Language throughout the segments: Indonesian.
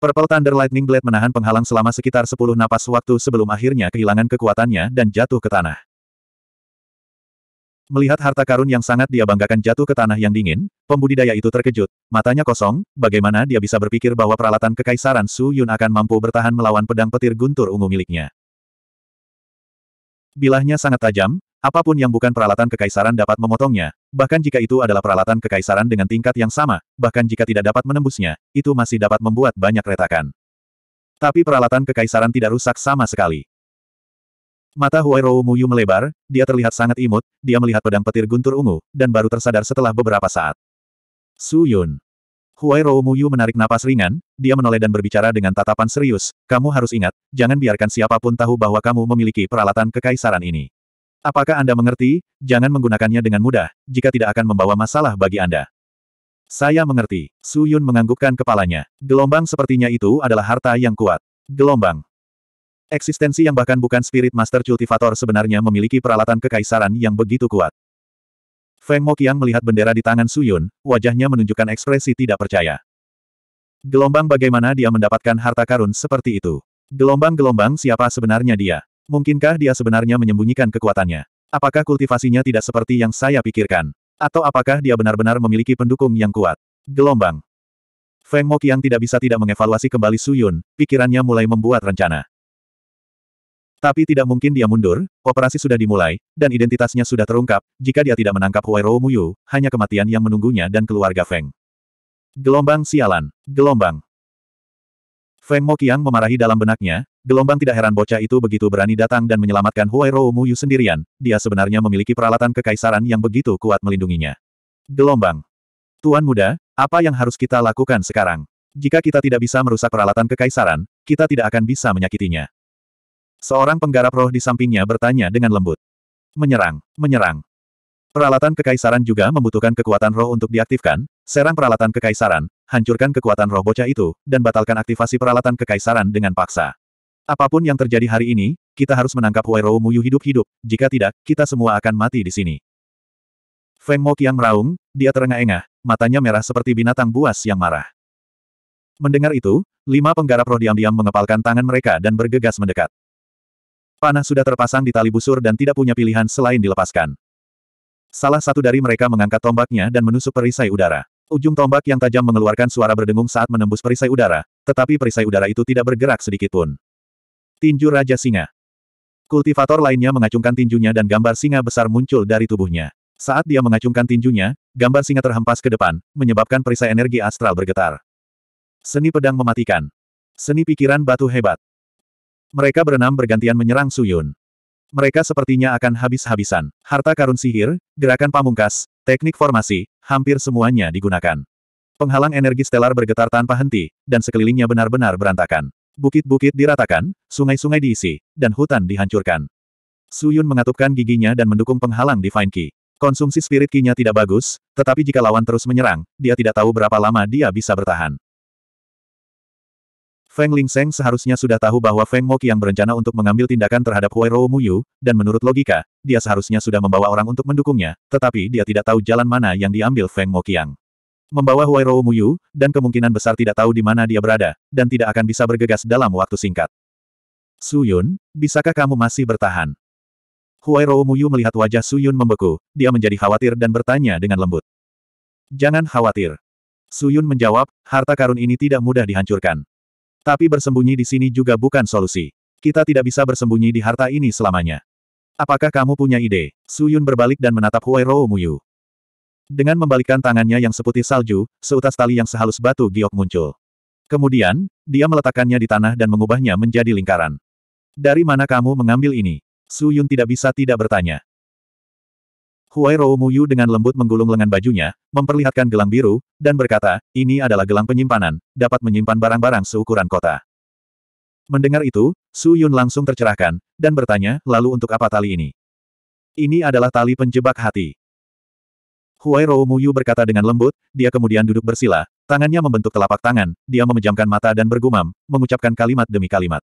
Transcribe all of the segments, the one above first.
Purple Thunder Lightning Blade menahan penghalang selama sekitar 10 napas waktu sebelum akhirnya kehilangan kekuatannya dan jatuh ke tanah. Melihat harta karun yang sangat dia banggakan jatuh ke tanah yang dingin, pembudidaya itu terkejut, matanya kosong, bagaimana dia bisa berpikir bahwa peralatan kekaisaran Su Yun akan mampu bertahan melawan pedang petir guntur ungu miliknya. Bilahnya sangat tajam, Apapun yang bukan peralatan kekaisaran dapat memotongnya, bahkan jika itu adalah peralatan kekaisaran dengan tingkat yang sama, bahkan jika tidak dapat menembusnya, itu masih dapat membuat banyak retakan. Tapi peralatan kekaisaran tidak rusak sama sekali. Mata Huai Rou Muyu melebar, dia terlihat sangat imut, dia melihat pedang petir guntur ungu, dan baru tersadar setelah beberapa saat. Su Yun. Huai Rou Muyu menarik napas ringan, dia menoleh dan berbicara dengan tatapan serius, kamu harus ingat, jangan biarkan siapapun tahu bahwa kamu memiliki peralatan kekaisaran ini. Apakah Anda mengerti? Jangan menggunakannya dengan mudah, jika tidak akan membawa masalah bagi Anda. Saya mengerti. Su Yun menganggukkan kepalanya. Gelombang sepertinya itu adalah harta yang kuat. Gelombang. Eksistensi yang bahkan bukan Spirit Master Cultivator sebenarnya memiliki peralatan kekaisaran yang begitu kuat. Feng Kiang melihat bendera di tangan Su Yun, wajahnya menunjukkan ekspresi tidak percaya. Gelombang bagaimana dia mendapatkan harta karun seperti itu? Gelombang-gelombang siapa sebenarnya dia? Mungkinkah dia sebenarnya menyembunyikan kekuatannya? Apakah kultivasinya tidak seperti yang saya pikirkan? Atau apakah dia benar-benar memiliki pendukung yang kuat? Gelombang. Feng Mok yang tidak bisa tidak mengevaluasi kembali Su Yun, pikirannya mulai membuat rencana. Tapi tidak mungkin dia mundur, operasi sudah dimulai, dan identitasnya sudah terungkap, jika dia tidak menangkap Huai Rou Muyu, hanya kematian yang menunggunya dan keluarga Feng. Gelombang sialan, gelombang. Feng Moqiang memarahi dalam benaknya, Gelombang tidak heran bocah itu begitu berani datang dan menyelamatkan Huairou Muyu sendirian, dia sebenarnya memiliki peralatan kekaisaran yang begitu kuat melindunginya. Gelombang. Tuan muda, apa yang harus kita lakukan sekarang? Jika kita tidak bisa merusak peralatan kekaisaran, kita tidak akan bisa menyakitinya. Seorang penggarap roh di sampingnya bertanya dengan lembut. Menyerang, menyerang. Peralatan kekaisaran juga membutuhkan kekuatan roh untuk diaktifkan, serang peralatan kekaisaran, hancurkan kekuatan roh bocah itu, dan batalkan aktivasi peralatan kekaisaran dengan paksa. Apapun yang terjadi hari ini, kita harus menangkap Huairou Muyu hidup-hidup, jika tidak, kita semua akan mati di sini. Feng Mo Qiang meraung, dia terengah-engah, matanya merah seperti binatang buas yang marah. Mendengar itu, lima penggarap roh diam-diam mengepalkan tangan mereka dan bergegas mendekat. Panah sudah terpasang di tali busur dan tidak punya pilihan selain dilepaskan. Salah satu dari mereka mengangkat tombaknya dan menusuk perisai udara. Ujung tombak yang tajam mengeluarkan suara berdengung saat menembus perisai udara, tetapi perisai udara itu tidak bergerak sedikitpun. Tinju Raja Singa. Kultivator lainnya mengacungkan tinjunya dan gambar singa besar muncul dari tubuhnya. Saat dia mengacungkan tinjunya, gambar singa terhempas ke depan, menyebabkan perisai energi astral bergetar. Seni pedang mematikan. Seni pikiran batu hebat. Mereka berenam bergantian menyerang Suyun. Mereka sepertinya akan habis-habisan. Harta karun sihir, gerakan pamungkas, teknik formasi, hampir semuanya digunakan. Penghalang energi stelar bergetar tanpa henti, dan sekelilingnya benar-benar berantakan. Bukit-bukit diratakan, sungai-sungai diisi, dan hutan dihancurkan. Suyun mengatupkan giginya dan mendukung penghalang Divine Ki. Konsumsi spirit ki-nya tidak bagus, tetapi jika lawan terus menyerang, dia tidak tahu berapa lama dia bisa bertahan. Feng Ling Seng seharusnya sudah tahu bahwa Feng Mo yang berencana untuk mengambil tindakan terhadap Huai Rou Muyu, dan menurut logika, dia seharusnya sudah membawa orang untuk mendukungnya, tetapi dia tidak tahu jalan mana yang diambil Feng Mo Kiang membawa Huairou Muyu, dan kemungkinan besar tidak tahu di mana dia berada, dan tidak akan bisa bergegas dalam waktu singkat. Suyun, bisakah kamu masih bertahan? Huairou Muyu melihat wajah Suyun membeku, dia menjadi khawatir dan bertanya dengan lembut. Jangan khawatir. Suyun menjawab, harta karun ini tidak mudah dihancurkan. Tapi bersembunyi di sini juga bukan solusi. Kita tidak bisa bersembunyi di harta ini selamanya. Apakah kamu punya ide? Suyun berbalik dan menatap Huairou Muyu. Dengan membalikkan tangannya yang seputih salju, seutas tali yang sehalus batu giok muncul. Kemudian, dia meletakkannya di tanah dan mengubahnya menjadi lingkaran. Dari mana kamu mengambil ini? Su Yun tidak bisa tidak bertanya. Huai Rou Muyu dengan lembut menggulung lengan bajunya, memperlihatkan gelang biru, dan berkata, ini adalah gelang penyimpanan, dapat menyimpan barang-barang seukuran kota. Mendengar itu, Su Yun langsung tercerahkan, dan bertanya, lalu untuk apa tali ini? Ini adalah tali penjebak hati. Huai Rou Muyu berkata dengan lembut, dia kemudian duduk bersila, tangannya membentuk telapak tangan, dia memejamkan mata dan bergumam, mengucapkan kalimat demi kalimat.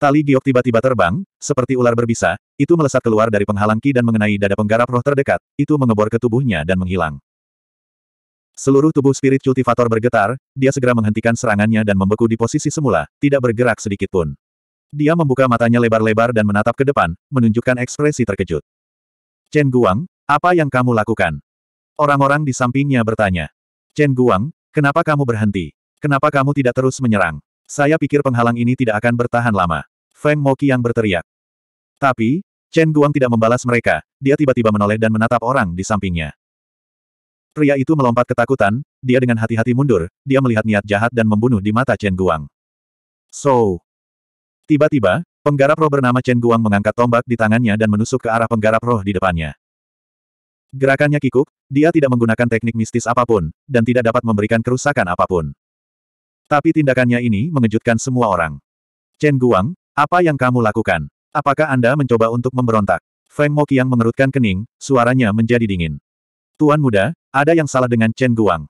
Tali giok tiba-tiba terbang, seperti ular berbisa, itu melesat keluar dari penghalang ki dan mengenai dada penggarap roh terdekat, itu mengebor ke tubuhnya dan menghilang. Seluruh tubuh spirit cultivator bergetar, dia segera menghentikan serangannya dan membeku di posisi semula, tidak bergerak sedikit pun. Dia membuka matanya lebar-lebar dan menatap ke depan, menunjukkan ekspresi terkejut. Chen Guang, apa yang kamu lakukan? Orang-orang di sampingnya bertanya. Chen Guang, kenapa kamu berhenti? Kenapa kamu tidak terus menyerang? Saya pikir penghalang ini tidak akan bertahan lama. Feng Moki yang berteriak. Tapi, Chen Guang tidak membalas mereka, dia tiba-tiba menoleh dan menatap orang di sampingnya. Pria itu melompat ketakutan, dia dengan hati-hati mundur, dia melihat niat jahat dan membunuh di mata Chen Guang. So. Tiba-tiba, penggarap roh bernama Chen Guang mengangkat tombak di tangannya dan menusuk ke arah penggarap roh di depannya. Gerakannya kikuk, dia tidak menggunakan teknik mistis apapun, dan tidak dapat memberikan kerusakan apapun. Tapi tindakannya ini mengejutkan semua orang. Chen Guang, apa yang kamu lakukan? Apakah Anda mencoba untuk memberontak? Feng Mo Moqiang mengerutkan kening, suaranya menjadi dingin. Tuan muda, ada yang salah dengan Chen Guang.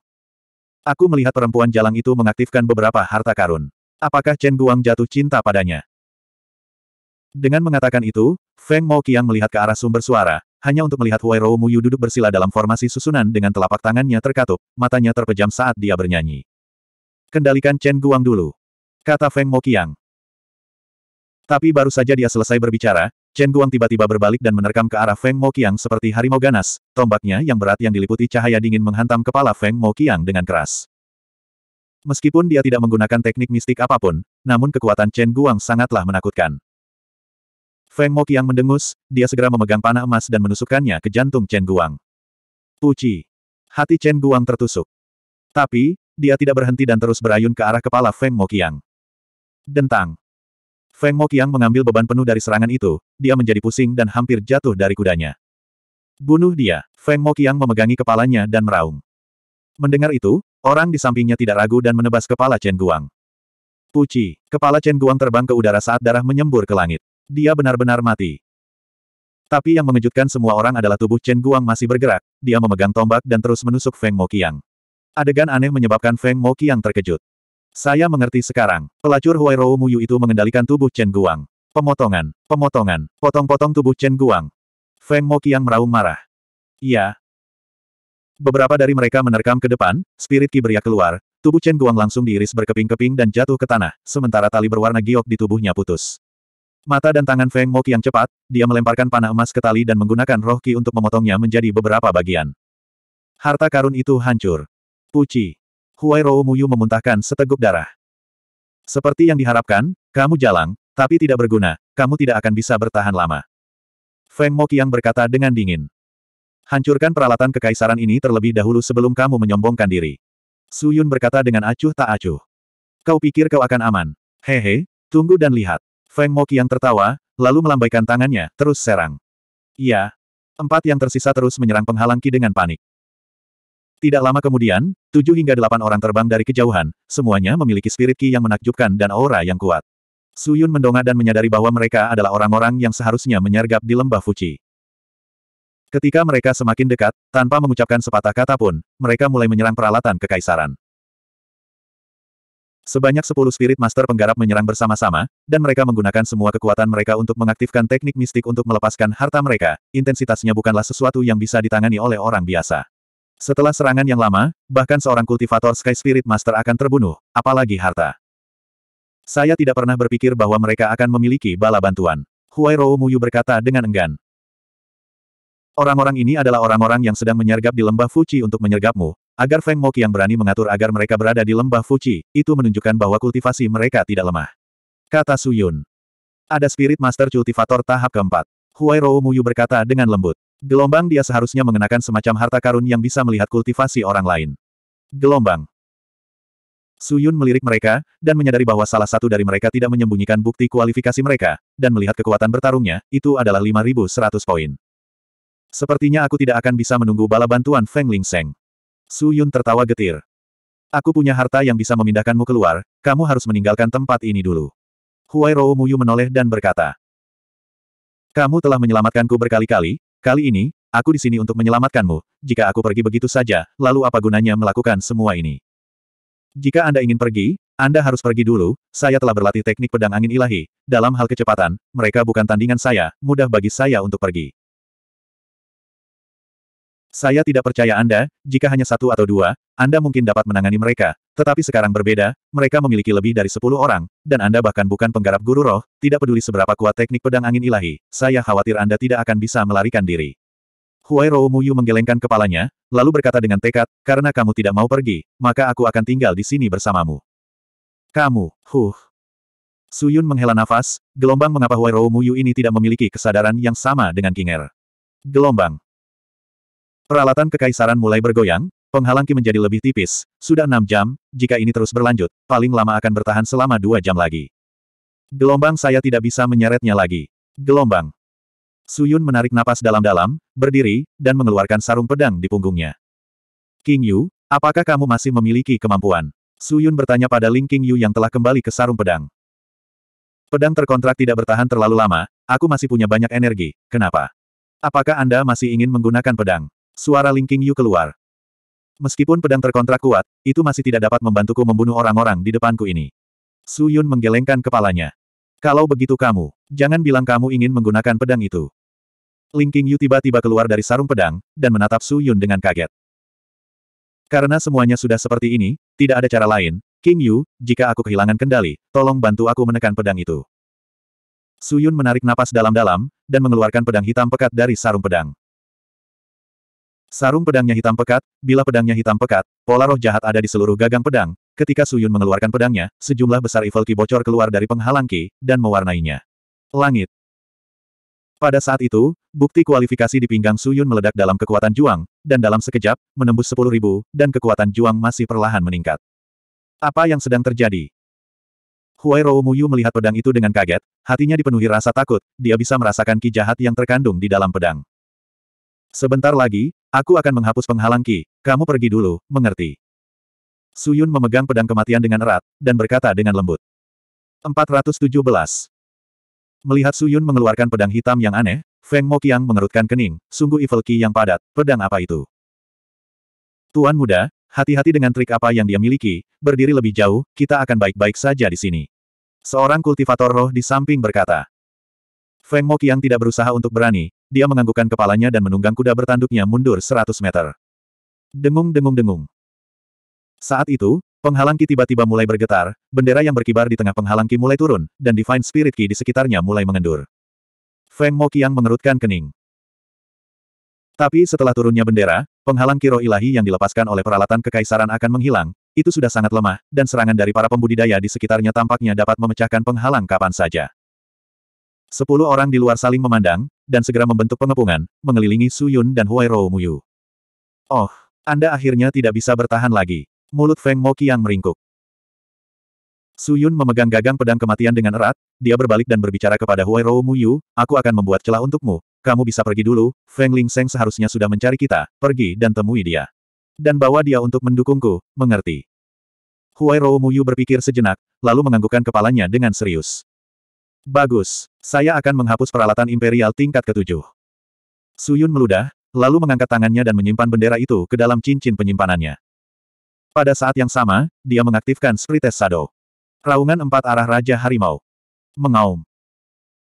Aku melihat perempuan jalang itu mengaktifkan beberapa harta karun. Apakah Chen Guang jatuh cinta padanya? Dengan mengatakan itu, Feng Mo Qiang melihat ke arah sumber suara, hanya untuk melihat Huai Rou Muyu duduk bersila dalam formasi susunan dengan telapak tangannya terkatup, matanya terpejam saat dia bernyanyi. Kendalikan Chen Guang dulu. Kata Feng Mo Moqiang. Tapi baru saja dia selesai berbicara, Chen Guang tiba-tiba berbalik dan menerkam ke arah Feng Mo Moqiang seperti harimau ganas, tombaknya yang berat yang diliputi cahaya dingin menghantam kepala Feng Mo Moqiang dengan keras. Meskipun dia tidak menggunakan teknik mistik apapun, namun kekuatan Chen Guang sangatlah menakutkan. Feng Moqiang mendengus, dia segera memegang panah emas dan menusukkannya ke jantung Chen Guang. Puci. Hati Chen Guang tertusuk. Tapi, dia tidak berhenti dan terus berayun ke arah kepala Feng Moqiang. Dentang. Feng Moqiang mengambil beban penuh dari serangan itu, dia menjadi pusing dan hampir jatuh dari kudanya. Bunuh dia, Feng Moqiang memegangi kepalanya dan meraung. Mendengar itu, orang di sampingnya tidak ragu dan menebas kepala Chen Guang. Puci, kepala Chen Guang terbang ke udara saat darah menyembur ke langit. Dia benar-benar mati. Tapi yang mengejutkan semua orang adalah tubuh Chen Guang masih bergerak, dia memegang tombak dan terus menusuk Feng Mo Qiang. Adegan aneh menyebabkan Feng Mo Qiang terkejut. Saya mengerti sekarang, pelacur Huai Rou Muyu itu mengendalikan tubuh Chen Guang. Pemotongan, pemotongan, potong-potong tubuh Chen Guang. Feng Mo Qiang meraung marah. Iya. Beberapa dari mereka menerkam ke depan, spirit ki beriak keluar, Tubuh Chen Guang langsung diiris berkeping-keping dan jatuh ke tanah, sementara tali berwarna giok di tubuhnya putus. Mata dan tangan Feng Mo yang cepat, dia melemparkan panah emas ke tali dan menggunakan roh ki untuk memotongnya menjadi beberapa bagian. Harta karun itu hancur. Puci. Huai Rou Muyu memuntahkan seteguk darah. Seperti yang diharapkan, kamu jalang, tapi tidak berguna, kamu tidak akan bisa bertahan lama. Feng Mo yang berkata dengan dingin. Hancurkan peralatan kekaisaran ini terlebih dahulu sebelum kamu menyombongkan diri. Suyun berkata dengan acuh tak acuh. Kau pikir kau akan aman? Hehe, tunggu dan lihat. Feng yang tertawa, lalu melambaikan tangannya, terus serang. Iya. Empat yang tersisa terus menyerang penghalang Ki dengan panik. Tidak lama kemudian, tujuh hingga delapan orang terbang dari kejauhan, semuanya memiliki spirit Ki yang menakjubkan dan aura yang kuat. Su Yun mendongak dan menyadari bahwa mereka adalah orang-orang yang seharusnya menyergap di lembah Fuji. Ketika mereka semakin dekat, tanpa mengucapkan sepatah kata pun, mereka mulai menyerang peralatan kekaisaran. Sebanyak sepuluh Spirit Master penggarap menyerang bersama-sama, dan mereka menggunakan semua kekuatan mereka untuk mengaktifkan teknik mistik untuk melepaskan harta mereka. Intensitasnya bukanlah sesuatu yang bisa ditangani oleh orang biasa. Setelah serangan yang lama, bahkan seorang kultivator Sky Spirit Master akan terbunuh, apalagi harta. Saya tidak pernah berpikir bahwa mereka akan memiliki bala bantuan. Huai Rou Muyu berkata dengan enggan. Orang-orang ini adalah orang-orang yang sedang menyergap di lembah Fuji untuk menyergapmu, Agar Feng Mok yang berani mengatur agar mereka berada di lembah Fuji, itu menunjukkan bahwa kultivasi mereka tidak lemah. Kata Suyun. Ada spirit master kultivator tahap keempat. Huai Rou Muyu berkata dengan lembut. Gelombang dia seharusnya mengenakan semacam harta karun yang bisa melihat kultivasi orang lain. Gelombang. Suyun melirik mereka, dan menyadari bahwa salah satu dari mereka tidak menyembunyikan bukti kualifikasi mereka, dan melihat kekuatan bertarungnya, itu adalah 5.100 poin. Sepertinya aku tidak akan bisa menunggu bala bantuan Feng Ling Seng. Su Yun tertawa getir. Aku punya harta yang bisa memindahkanmu keluar, kamu harus meninggalkan tempat ini dulu. Huai Rou Muyu menoleh dan berkata. Kamu telah menyelamatkanku berkali-kali, kali ini, aku di sini untuk menyelamatkanmu, jika aku pergi begitu saja, lalu apa gunanya melakukan semua ini? Jika Anda ingin pergi, Anda harus pergi dulu, saya telah berlatih teknik pedang angin ilahi, dalam hal kecepatan, mereka bukan tandingan saya, mudah bagi saya untuk pergi. Saya tidak percaya Anda, jika hanya satu atau dua, Anda mungkin dapat menangani mereka, tetapi sekarang berbeda, mereka memiliki lebih dari sepuluh orang, dan Anda bahkan bukan penggarap guru roh, tidak peduli seberapa kuat teknik pedang angin ilahi, saya khawatir Anda tidak akan bisa melarikan diri. Huai Rou Muyu menggelengkan kepalanya, lalu berkata dengan tekad, karena kamu tidak mau pergi, maka aku akan tinggal di sini bersamamu. Kamu, huh. Suyun menghela nafas, gelombang mengapa Huai Rou Muyu ini tidak memiliki kesadaran yang sama dengan Kinger. Gelombang, Peralatan kekaisaran mulai bergoyang, penghalang Qi menjadi lebih tipis. Sudah enam jam, jika ini terus berlanjut, paling lama akan bertahan selama dua jam lagi. Gelombang saya tidak bisa menyeretnya lagi. Gelombang. Suyun menarik napas dalam-dalam, berdiri, dan mengeluarkan sarung pedang di punggungnya. King Yu, apakah kamu masih memiliki kemampuan? Suyun bertanya pada Ling King Yu yang telah kembali ke sarung pedang. Pedang terkontrak tidak bertahan terlalu lama, aku masih punya banyak energi, kenapa? Apakah Anda masih ingin menggunakan pedang? Suara Ling Qingyu keluar. Meskipun pedang terkontrak kuat, itu masih tidak dapat membantuku membunuh orang-orang di depanku ini. Su Yun menggelengkan kepalanya. Kalau begitu kamu, jangan bilang kamu ingin menggunakan pedang itu. Ling Qingyu tiba-tiba keluar dari sarung pedang, dan menatap Su Yun dengan kaget. Karena semuanya sudah seperti ini, tidak ada cara lain, King Yu, jika aku kehilangan kendali, tolong bantu aku menekan pedang itu. Su Yun menarik napas dalam-dalam, dan mengeluarkan pedang hitam pekat dari sarung pedang. Sarung pedangnya hitam pekat, bila pedangnya hitam pekat, pola roh jahat ada di seluruh gagang pedang. Ketika Suyun mengeluarkan pedangnya, sejumlah besar evil ki bocor keluar dari penghalang ki, dan mewarnainya. Langit. Pada saat itu, bukti kualifikasi di pinggang Suyun meledak dalam kekuatan juang, dan dalam sekejap, menembus sepuluh ribu, dan kekuatan juang masih perlahan meningkat. Apa yang sedang terjadi? Huai Rou Muyu melihat pedang itu dengan kaget, hatinya dipenuhi rasa takut, dia bisa merasakan ki jahat yang terkandung di dalam pedang. Sebentar lagi, aku akan menghapus penghalang Ki, kamu pergi dulu, mengerti. Suyun memegang pedang kematian dengan erat, dan berkata dengan lembut. 417. Melihat Suyun mengeluarkan pedang hitam yang aneh, Feng Mo Qiang mengerutkan kening, sungguh evil Ki yang padat, pedang apa itu? Tuan muda, hati-hati dengan trik apa yang dia miliki, berdiri lebih jauh, kita akan baik-baik saja di sini. Seorang kultivator roh di samping berkata. Feng Mo Qiang tidak berusaha untuk berani, dia menganggukkan kepalanya dan menunggang kuda bertanduknya mundur 100 meter. Dengung dengung dengung. Saat itu, penghalangki tiba-tiba mulai bergetar, bendera yang berkibar di tengah penghalangki mulai turun, dan Divine Spirit Ki di sekitarnya mulai mengendur. Feng Mo Qiang mengerutkan kening. Tapi setelah turunnya bendera, penghalang Kiro ilahi yang dilepaskan oleh peralatan kekaisaran akan menghilang, itu sudah sangat lemah, dan serangan dari para pembudidaya di sekitarnya tampaknya dapat memecahkan penghalang kapan saja. Sepuluh orang di luar saling memandang, dan segera membentuk pengepungan, mengelilingi Su Yun dan Huai Rou Muyu. Oh, Anda akhirnya tidak bisa bertahan lagi. Mulut Feng Moki yang meringkuk. Su Yun memegang gagang pedang kematian dengan erat, dia berbalik dan berbicara kepada Huai Rou Muyu, aku akan membuat celah untukmu, kamu bisa pergi dulu, Feng Ling Seng seharusnya sudah mencari kita, pergi dan temui dia. Dan bawa dia untuk mendukungku, mengerti. Huai Rou Muyu berpikir sejenak, lalu menganggukkan kepalanya dengan serius. Bagus. Saya akan menghapus peralatan imperial tingkat ketujuh. Suyun meludah, lalu mengangkat tangannya dan menyimpan bendera itu ke dalam cincin penyimpanannya. Pada saat yang sama, dia mengaktifkan Sprites Shadow. Raungan empat arah Raja Harimau. Mengaum.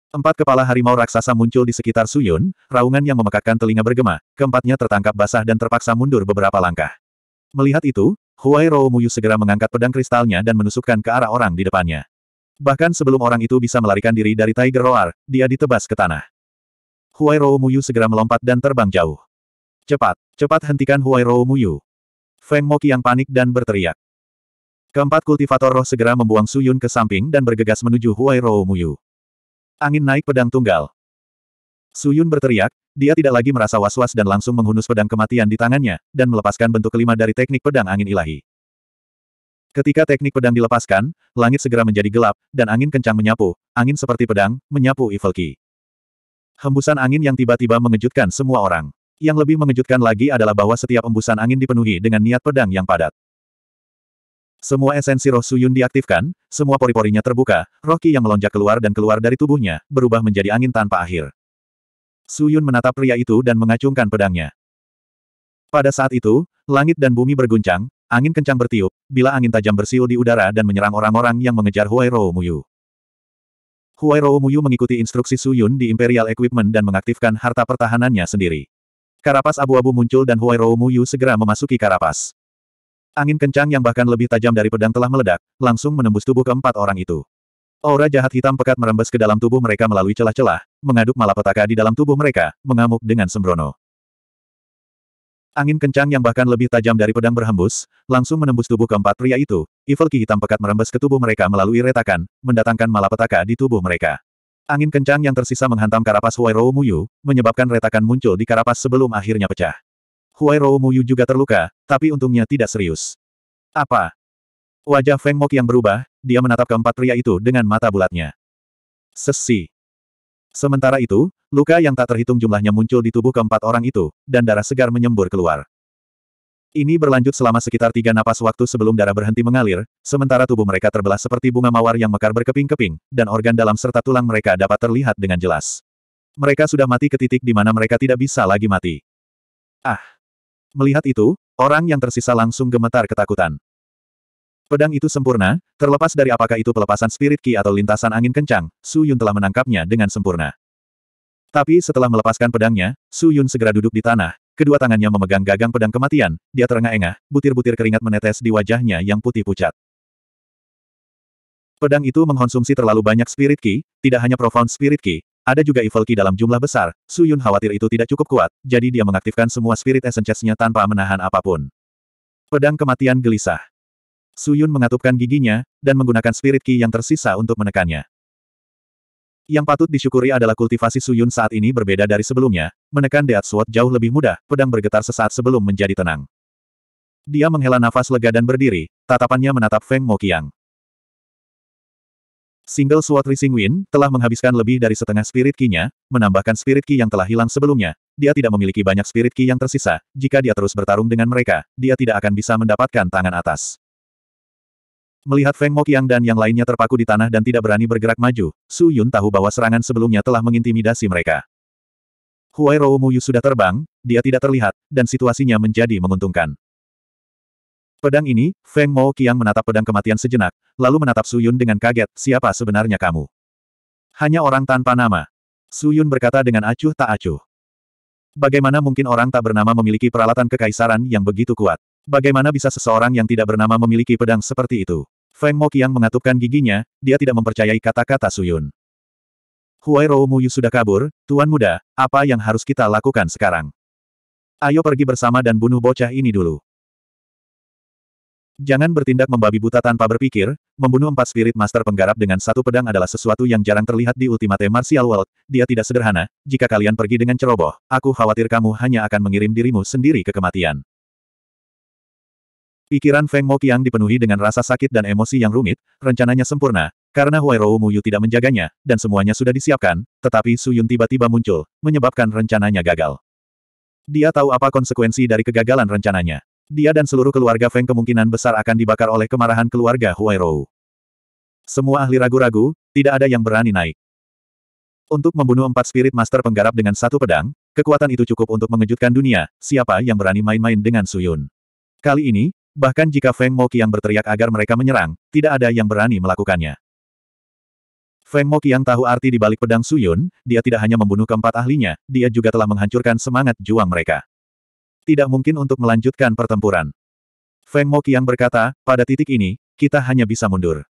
Empat kepala harimau raksasa muncul di sekitar Suyun, raungan yang memekakkan telinga bergema, keempatnya tertangkap basah dan terpaksa mundur beberapa langkah. Melihat itu, Huai Rou Muyu segera mengangkat pedang kristalnya dan menusukkan ke arah orang di depannya. Bahkan sebelum orang itu bisa melarikan diri dari Tiger Roar, dia ditebas ke tanah. Huai Rou Muyu segera melompat dan terbang jauh. Cepat, cepat hentikan Huai Rou Muyu. Feng Moki yang panik dan berteriak. Keempat kultivator roh segera membuang Suyun ke samping dan bergegas menuju Huai Rou Muyu. Angin naik pedang tunggal. Suyun berteriak, dia tidak lagi merasa was-was dan langsung menghunus pedang kematian di tangannya, dan melepaskan bentuk kelima dari teknik pedang angin ilahi. Ketika teknik pedang dilepaskan, langit segera menjadi gelap, dan angin kencang menyapu, angin seperti pedang, menyapu Evil Ki. Hembusan angin yang tiba-tiba mengejutkan semua orang. Yang lebih mengejutkan lagi adalah bahwa setiap embusan angin dipenuhi dengan niat pedang yang padat. Semua esensi roh Suyun diaktifkan, semua pori-porinya terbuka, roh Ki yang melonjak keluar dan keluar dari tubuhnya, berubah menjadi angin tanpa akhir. Suyun menatap pria itu dan mengacungkan pedangnya. Pada saat itu, langit dan bumi berguncang, Angin kencang bertiup, bila angin tajam bersiul di udara dan menyerang orang-orang yang mengejar Huairou Muyu. Huairou Muyu mengikuti instruksi Su Yun di Imperial Equipment dan mengaktifkan harta pertahanannya sendiri. Karapas abu-abu muncul dan Huairou Muyu segera memasuki karapas. Angin kencang yang bahkan lebih tajam dari pedang telah meledak, langsung menembus tubuh keempat orang itu. Aura jahat hitam pekat merembes ke dalam tubuh mereka melalui celah-celah, mengaduk malapetaka di dalam tubuh mereka, mengamuk dengan sembrono. Angin kencang yang bahkan lebih tajam dari pedang berhembus, langsung menembus tubuh keempat pria itu. Evil Ki hitam pekat merembes ke tubuh mereka melalui retakan, mendatangkan malapetaka di tubuh mereka. Angin kencang yang tersisa menghantam karapas Huai Rou Muyu, menyebabkan retakan muncul di karapas sebelum akhirnya pecah. Huai Rou Muyu juga terluka, tapi untungnya tidak serius. Apa? Wajah Feng Mok yang berubah, dia menatap keempat pria itu dengan mata bulatnya. Sesi. Sementara itu, Luka yang tak terhitung jumlahnya muncul di tubuh keempat orang itu, dan darah segar menyembur keluar. Ini berlanjut selama sekitar tiga napas waktu sebelum darah berhenti mengalir, sementara tubuh mereka terbelah seperti bunga mawar yang mekar berkeping-keping, dan organ dalam serta tulang mereka dapat terlihat dengan jelas. Mereka sudah mati ke titik di mana mereka tidak bisa lagi mati. Ah! Melihat itu, orang yang tersisa langsung gemetar ketakutan. Pedang itu sempurna, terlepas dari apakah itu pelepasan spirit ki atau lintasan angin kencang, Su Yun telah menangkapnya dengan sempurna. Tapi setelah melepaskan pedangnya, Su Yun segera duduk di tanah, kedua tangannya memegang gagang pedang kematian, dia terengah-engah, butir-butir keringat menetes di wajahnya yang putih pucat. Pedang itu mengkonsumsi terlalu banyak spirit ki, tidak hanya profound spirit ki, ada juga evil ki dalam jumlah besar, Su Yun khawatir itu tidak cukup kuat, jadi dia mengaktifkan semua spirit essence nya tanpa menahan apapun. Pedang kematian gelisah. Su Yun mengatupkan giginya, dan menggunakan spirit ki yang tersisa untuk menekannya. Yang patut disyukuri adalah kultivasi Suyun saat ini berbeda dari sebelumnya, menekan Deat Sword jauh lebih mudah, pedang bergetar sesaat sebelum menjadi tenang. Dia menghela nafas lega dan berdiri, tatapannya menatap Feng Moqiang. Single Sword Rising Wind telah menghabiskan lebih dari setengah spirit key-nya, menambahkan spirit key yang telah hilang sebelumnya. Dia tidak memiliki banyak spirit key yang tersisa, jika dia terus bertarung dengan mereka, dia tidak akan bisa mendapatkan tangan atas. Melihat Feng Mokiang dan yang lainnya terpaku di tanah dan tidak berani bergerak maju, Su Yun tahu bahwa serangan sebelumnya telah mengintimidasi mereka. Huai Rou Muyu sudah terbang, dia tidak terlihat, dan situasinya menjadi menguntungkan. Pedang ini, Feng Mo Qiang menatap pedang kematian sejenak, lalu menatap Su Yun dengan kaget, siapa sebenarnya kamu? Hanya orang tanpa nama. Su Yun berkata dengan acuh tak acuh. Bagaimana mungkin orang tak bernama memiliki peralatan kekaisaran yang begitu kuat? Bagaimana bisa seseorang yang tidak bernama memiliki pedang seperti itu? Feng Mo Qiang mengatupkan giginya, dia tidak mempercayai kata-kata Suyun. Huai Rou Yu sudah kabur, Tuan Muda, apa yang harus kita lakukan sekarang? Ayo pergi bersama dan bunuh bocah ini dulu. Jangan bertindak membabi buta tanpa berpikir, membunuh empat spirit master penggarap dengan satu pedang adalah sesuatu yang jarang terlihat di Ultimate Martial World, dia tidak sederhana, jika kalian pergi dengan ceroboh, aku khawatir kamu hanya akan mengirim dirimu sendiri ke kematian. Pikiran Feng Mo Qiang dipenuhi dengan rasa sakit dan emosi yang rumit, rencananya sempurna, karena Huai Mu Muyu tidak menjaganya, dan semuanya sudah disiapkan, tetapi Su Yun tiba-tiba muncul, menyebabkan rencananya gagal. Dia tahu apa konsekuensi dari kegagalan rencananya. Dia dan seluruh keluarga Feng kemungkinan besar akan dibakar oleh kemarahan keluarga Huai Rou. Semua ahli ragu-ragu, tidak ada yang berani naik. Untuk membunuh empat spirit master penggarap dengan satu pedang, kekuatan itu cukup untuk mengejutkan dunia, siapa yang berani main-main dengan Suyun. Kali ini, Bahkan jika Feng Mo Qiang berteriak agar mereka menyerang, tidak ada yang berani melakukannya. Feng Mo Qiang tahu arti di balik pedang Suyun, dia tidak hanya membunuh keempat ahlinya, dia juga telah menghancurkan semangat juang mereka. Tidak mungkin untuk melanjutkan pertempuran. Feng Mo Qiang berkata, pada titik ini, kita hanya bisa mundur.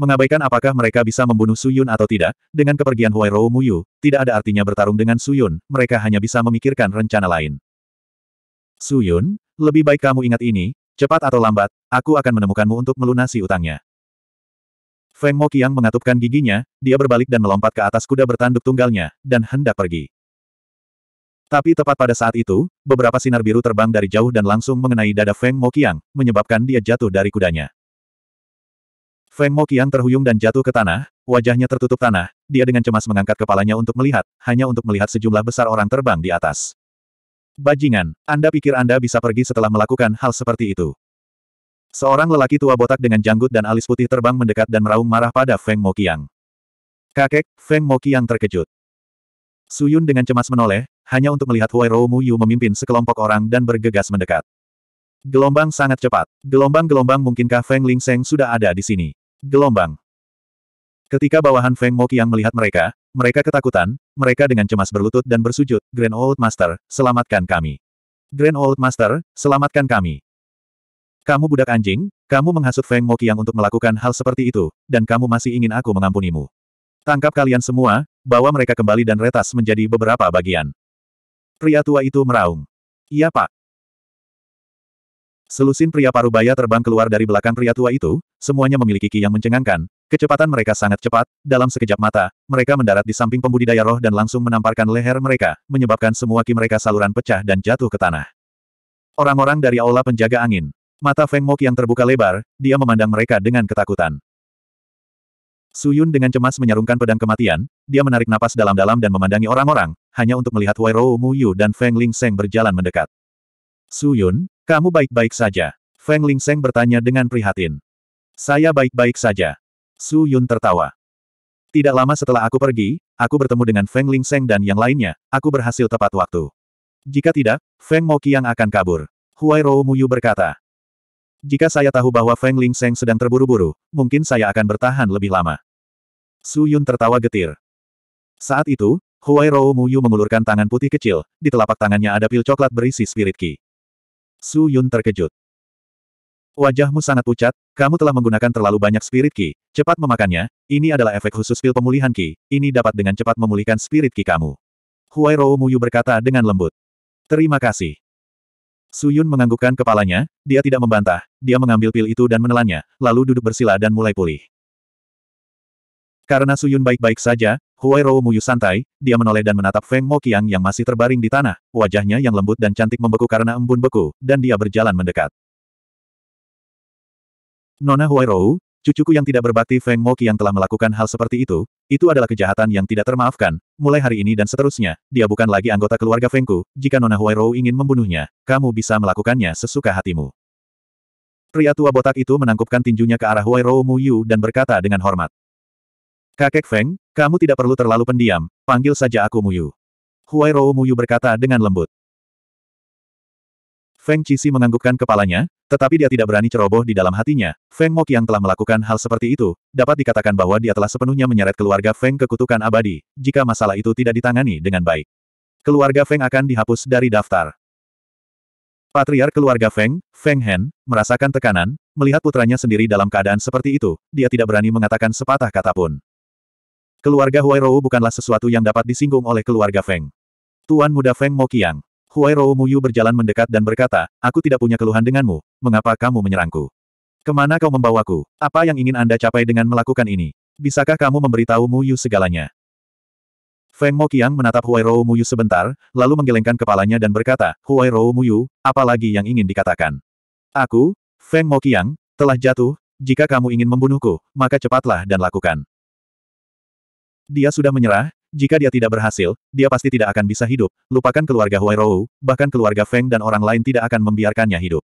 Mengabaikan apakah mereka bisa membunuh Suyun atau tidak, dengan kepergian Huai Rou Muyu, tidak ada artinya bertarung dengan Suyun, mereka hanya bisa memikirkan rencana lain. Suyun, lebih baik kamu ingat ini, cepat atau lambat, aku akan menemukanmu untuk melunasi utangnya. Feng Mo Kiang mengatupkan giginya, dia berbalik dan melompat ke atas kuda bertanduk tunggalnya, dan hendak pergi. Tapi tepat pada saat itu, beberapa sinar biru terbang dari jauh dan langsung mengenai dada Feng Mo Kiang, menyebabkan dia jatuh dari kudanya. Feng Mo Kiang terhuyung dan jatuh ke tanah, wajahnya tertutup tanah, dia dengan cemas mengangkat kepalanya untuk melihat, hanya untuk melihat sejumlah besar orang terbang di atas. Bajingan, Anda pikir Anda bisa pergi setelah melakukan hal seperti itu? Seorang lelaki tua botak dengan janggut dan alis putih terbang mendekat dan meraung marah pada Feng Mokiang. Kakek, Feng Mokiang terkejut. Suyun dengan cemas menoleh, hanya untuk melihat Huai Mu Yu memimpin sekelompok orang dan bergegas mendekat. Gelombang sangat cepat. Gelombang-gelombang mungkinkah Feng Ling Seng sudah ada di sini? Gelombang. Ketika bawahan Feng yang melihat mereka, mereka ketakutan, mereka dengan cemas berlutut dan bersujud, Grand Old Master, selamatkan kami. Grand Old Master, selamatkan kami. Kamu budak anjing, kamu menghasut Feng yang untuk melakukan hal seperti itu, dan kamu masih ingin aku mengampunimu. Tangkap kalian semua, bawa mereka kembali dan retas menjadi beberapa bagian. Pria tua itu meraung. Iya pak. Selusin pria parubaya terbang keluar dari belakang pria tua itu, semuanya memiliki ki yang mencengangkan, Kecepatan mereka sangat cepat, dalam sekejap mata, mereka mendarat di samping pembudidaya roh dan langsung menamparkan leher mereka, menyebabkan semua ki mereka saluran pecah dan jatuh ke tanah. Orang-orang dari aula penjaga angin. Mata Feng Mok yang terbuka lebar, dia memandang mereka dengan ketakutan. Suyun dengan cemas menyarungkan pedang kematian, dia menarik napas dalam-dalam dan memandangi orang-orang, hanya untuk melihat Wai Rou Mu Yu dan Feng Ling Seng berjalan mendekat. Suyun, kamu baik-baik saja. Feng Ling Seng bertanya dengan prihatin. Saya baik-baik saja. Su Yun tertawa. Tidak lama setelah aku pergi, aku bertemu dengan Feng Ling Seng dan yang lainnya, aku berhasil tepat waktu. Jika tidak, Feng yang akan kabur. Huai Rou Muyu berkata. Jika saya tahu bahwa Feng Ling Seng sedang terburu-buru, mungkin saya akan bertahan lebih lama. Su Yun tertawa getir. Saat itu, Huai Rou Muyu mengulurkan tangan putih kecil, di telapak tangannya ada pil coklat berisi spirit ki. Su Yun terkejut. Wajahmu sangat pucat, kamu telah menggunakan terlalu banyak spirit ki. Cepat memakannya, ini adalah efek khusus pil pemulihan ki, ini dapat dengan cepat memulihkan spirit ki kamu. Huai Rou Muyu berkata dengan lembut. Terima kasih. Suyun menganggukkan kepalanya, dia tidak membantah, dia mengambil pil itu dan menelannya, lalu duduk bersila dan mulai pulih. Karena Suyun baik-baik saja, Huai Rou Muyu santai, dia menoleh dan menatap Feng Mo Qiang yang masih terbaring di tanah, wajahnya yang lembut dan cantik membeku karena embun beku, dan dia berjalan mendekat. Nona Huairou, cucuku yang tidak berbakti Feng Moki yang telah melakukan hal seperti itu, itu adalah kejahatan yang tidak termaafkan, mulai hari ini dan seterusnya, dia bukan lagi anggota keluarga Fengku, jika Nona Huairou ingin membunuhnya, kamu bisa melakukannya sesuka hatimu. Pria tua botak itu menangkupkan tinjunya ke arah Huairou Yu dan berkata dengan hormat. Kakek Feng, kamu tidak perlu terlalu pendiam, panggil saja aku Mu Yu. Huairou Yu berkata dengan lembut. Feng Qixi menganggukkan kepalanya, tetapi dia tidak berani ceroboh di dalam hatinya. Feng yang telah melakukan hal seperti itu, dapat dikatakan bahwa dia telah sepenuhnya menyeret keluarga Feng ke kutukan abadi, jika masalah itu tidak ditangani dengan baik. Keluarga Feng akan dihapus dari daftar. Patriar keluarga Feng, Feng Hen, merasakan tekanan, melihat putranya sendiri dalam keadaan seperti itu, dia tidak berani mengatakan sepatah kata pun. Keluarga Huairou bukanlah sesuatu yang dapat disinggung oleh keluarga Feng. Tuan muda Feng Mokiang. Huai Rou Muyu berjalan mendekat dan berkata, aku tidak punya keluhan denganmu, mengapa kamu menyerangku? Kemana kau membawaku? Apa yang ingin Anda capai dengan melakukan ini? Bisakah kamu memberitahu Muyu segalanya? Feng Mo Qiang menatap Huai Rou Muyu sebentar, lalu menggelengkan kepalanya dan berkata, Huai Rou Muyu, lagi yang ingin dikatakan? Aku, Feng Mo Qiang, telah jatuh, jika kamu ingin membunuhku, maka cepatlah dan lakukan. Dia sudah menyerah, jika dia tidak berhasil, dia pasti tidak akan bisa hidup, lupakan keluarga Huairou, bahkan keluarga Feng dan orang lain tidak akan membiarkannya hidup.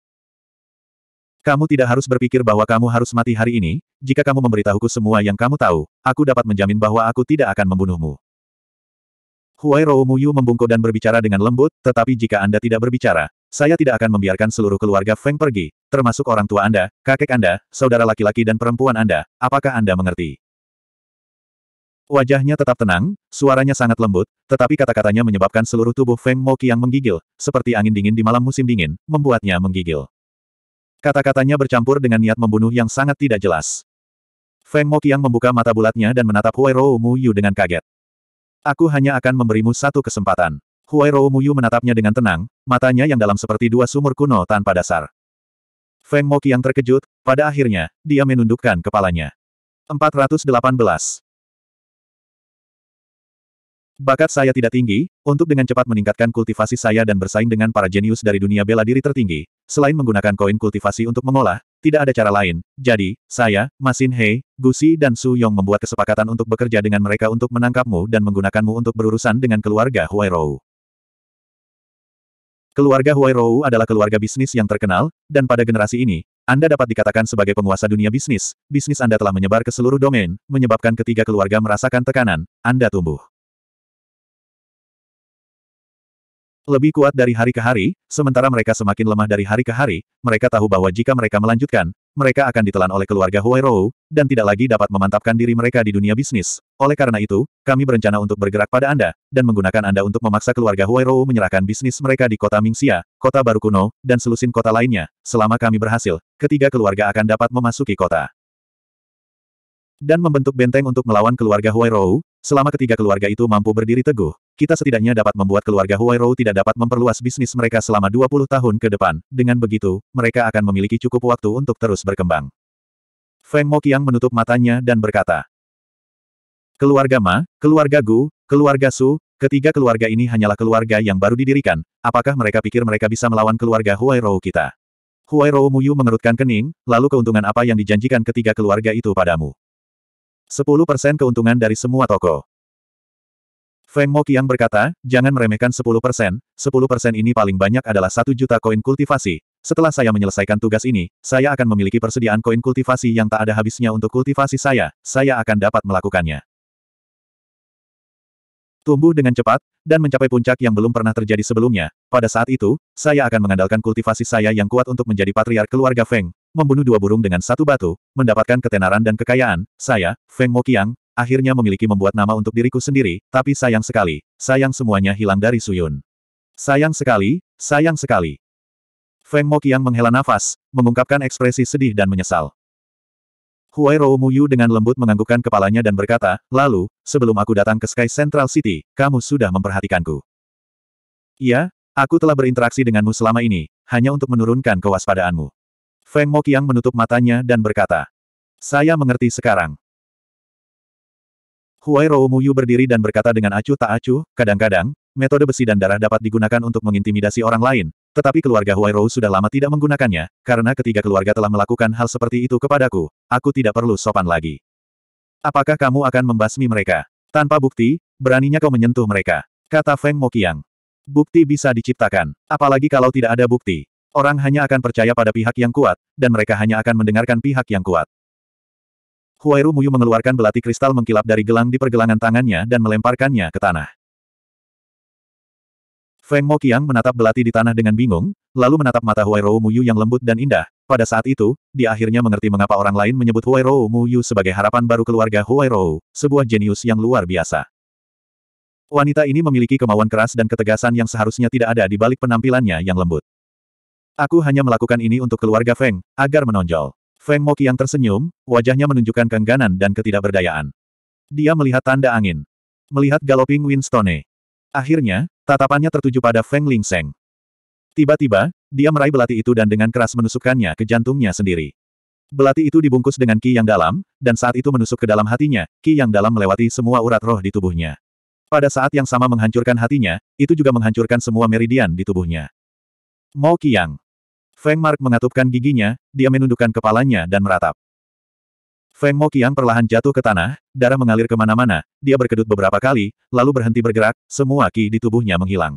Kamu tidak harus berpikir bahwa kamu harus mati hari ini, jika kamu memberitahuku semua yang kamu tahu, aku dapat menjamin bahwa aku tidak akan membunuhmu. Huai Rou Muyu membungkuk dan berbicara dengan lembut, tetapi jika Anda tidak berbicara, saya tidak akan membiarkan seluruh keluarga Feng pergi, termasuk orang tua Anda, kakek Anda, saudara laki-laki dan perempuan Anda, apakah Anda mengerti? Wajahnya tetap tenang, suaranya sangat lembut, tetapi kata-katanya menyebabkan seluruh tubuh Feng Moki yang menggigil, seperti angin dingin di malam musim dingin, membuatnya menggigil. Kata-katanya bercampur dengan niat membunuh yang sangat tidak jelas. Feng Moki yang membuka mata bulatnya dan menatap Huai Rou Mu Yu dengan kaget. Aku hanya akan memberimu satu kesempatan. Huai Rou Yu menatapnya dengan tenang, matanya yang dalam seperti dua sumur kuno tanpa dasar. Feng Moki yang terkejut, pada akhirnya, dia menundukkan kepalanya. 418. Bakat saya tidak tinggi, untuk dengan cepat meningkatkan kultivasi saya dan bersaing dengan para jenius dari dunia bela diri tertinggi. Selain menggunakan koin kultivasi untuk mengolah, tidak ada cara lain. Jadi, saya, Masin Hei, Gusi dan Su Yong membuat kesepakatan untuk bekerja dengan mereka untuk menangkapmu dan menggunakanmu untuk berurusan dengan keluarga Huai Huairou. Keluarga Huai Huairou adalah keluarga bisnis yang terkenal, dan pada generasi ini, Anda dapat dikatakan sebagai penguasa dunia bisnis. Bisnis Anda telah menyebar ke seluruh domain, menyebabkan ketiga keluarga merasakan tekanan. Anda tumbuh. Lebih kuat dari hari ke hari, sementara mereka semakin lemah dari hari ke hari, mereka tahu bahwa jika mereka melanjutkan, mereka akan ditelan oleh keluarga Huairou, dan tidak lagi dapat memantapkan diri mereka di dunia bisnis. Oleh karena itu, kami berencana untuk bergerak pada Anda, dan menggunakan Anda untuk memaksa keluarga Huairou menyerahkan bisnis mereka di kota Mingxia, kota baru kuno, dan selusin kota lainnya. Selama kami berhasil, ketiga keluarga akan dapat memasuki kota dan membentuk benteng untuk melawan keluarga Huairou, Selama ketiga keluarga itu mampu berdiri teguh, kita setidaknya dapat membuat keluarga Huairou tidak dapat memperluas bisnis mereka selama 20 tahun ke depan. Dengan begitu, mereka akan memiliki cukup waktu untuk terus berkembang. Feng Moqiang menutup matanya dan berkata, Keluarga Ma, keluarga Gu, keluarga Su, ketiga keluarga ini hanyalah keluarga yang baru didirikan, apakah mereka pikir mereka bisa melawan keluarga Huairou kita? Huairou Muyu mengerutkan kening, lalu keuntungan apa yang dijanjikan ketiga keluarga itu padamu? 10% keuntungan dari semua toko. Feng Mo Qiang berkata, jangan meremehkan sepuluh persen. Sepuluh persen ini paling banyak adalah satu juta koin kultivasi. Setelah saya menyelesaikan tugas ini, saya akan memiliki persediaan koin kultivasi yang tak ada habisnya untuk kultivasi saya, saya akan dapat melakukannya. Tumbuh dengan cepat, dan mencapai puncak yang belum pernah terjadi sebelumnya, pada saat itu, saya akan mengandalkan kultivasi saya yang kuat untuk menjadi patriark keluarga Feng, membunuh dua burung dengan satu batu, mendapatkan ketenaran dan kekayaan, saya, Feng Mokiang akhirnya memiliki membuat nama untuk diriku sendiri, tapi sayang sekali, sayang semuanya hilang dari Suyun. Sayang sekali, sayang sekali. Feng Mokiang menghela nafas, mengungkapkan ekspresi sedih dan menyesal. Huai Rou Muyu dengan lembut menganggukkan kepalanya dan berkata, lalu, sebelum aku datang ke Sky Central City, kamu sudah memperhatikanku. Iya, aku telah berinteraksi denganmu selama ini, hanya untuk menurunkan kewaspadaanmu. Feng Moqiang menutup matanya dan berkata. Saya mengerti sekarang. Huai Rou Muyu berdiri dan berkata dengan acuh tak acuh, kadang-kadang, metode besi dan darah dapat digunakan untuk mengintimidasi orang lain, tetapi keluarga Huai Rou sudah lama tidak menggunakannya, karena ketiga keluarga telah melakukan hal seperti itu kepadaku, aku tidak perlu sopan lagi. Apakah kamu akan membasmi mereka? Tanpa bukti, beraninya kau menyentuh mereka. Kata Feng Moqiang. Bukti bisa diciptakan, apalagi kalau tidak ada bukti. Orang hanya akan percaya pada pihak yang kuat, dan mereka hanya akan mendengarkan pihak yang kuat. Huairu Muyu mengeluarkan belati kristal mengkilap dari gelang di pergelangan tangannya dan melemparkannya ke tanah. Feng Mo Qiang menatap belati di tanah dengan bingung, lalu menatap mata Huairu Muyu yang lembut dan indah. Pada saat itu, dia akhirnya mengerti mengapa orang lain menyebut Huairu Muyu sebagai harapan baru keluarga Huairu, sebuah jenius yang luar biasa. Wanita ini memiliki kemauan keras dan ketegasan yang seharusnya tidak ada di balik penampilannya yang lembut. Aku hanya melakukan ini untuk keluarga Feng, agar menonjol. Feng Moki yang tersenyum, wajahnya menunjukkan kengganan dan ketidakberdayaan. Dia melihat tanda angin. Melihat galoping Winstone. Akhirnya, tatapannya tertuju pada Feng Ling Seng. Tiba-tiba, dia meraih belati itu dan dengan keras menusukkannya ke jantungnya sendiri. Belati itu dibungkus dengan ki yang dalam, dan saat itu menusuk ke dalam hatinya, ki yang dalam melewati semua urat roh di tubuhnya. Pada saat yang sama menghancurkan hatinya, itu juga menghancurkan semua meridian di tubuhnya. Mo yang Feng Mark mengatupkan giginya, dia menundukkan kepalanya dan meratap. Feng Mo Qiang perlahan jatuh ke tanah, darah mengalir kemana-mana, dia berkedut beberapa kali, lalu berhenti bergerak, semua ki di tubuhnya menghilang.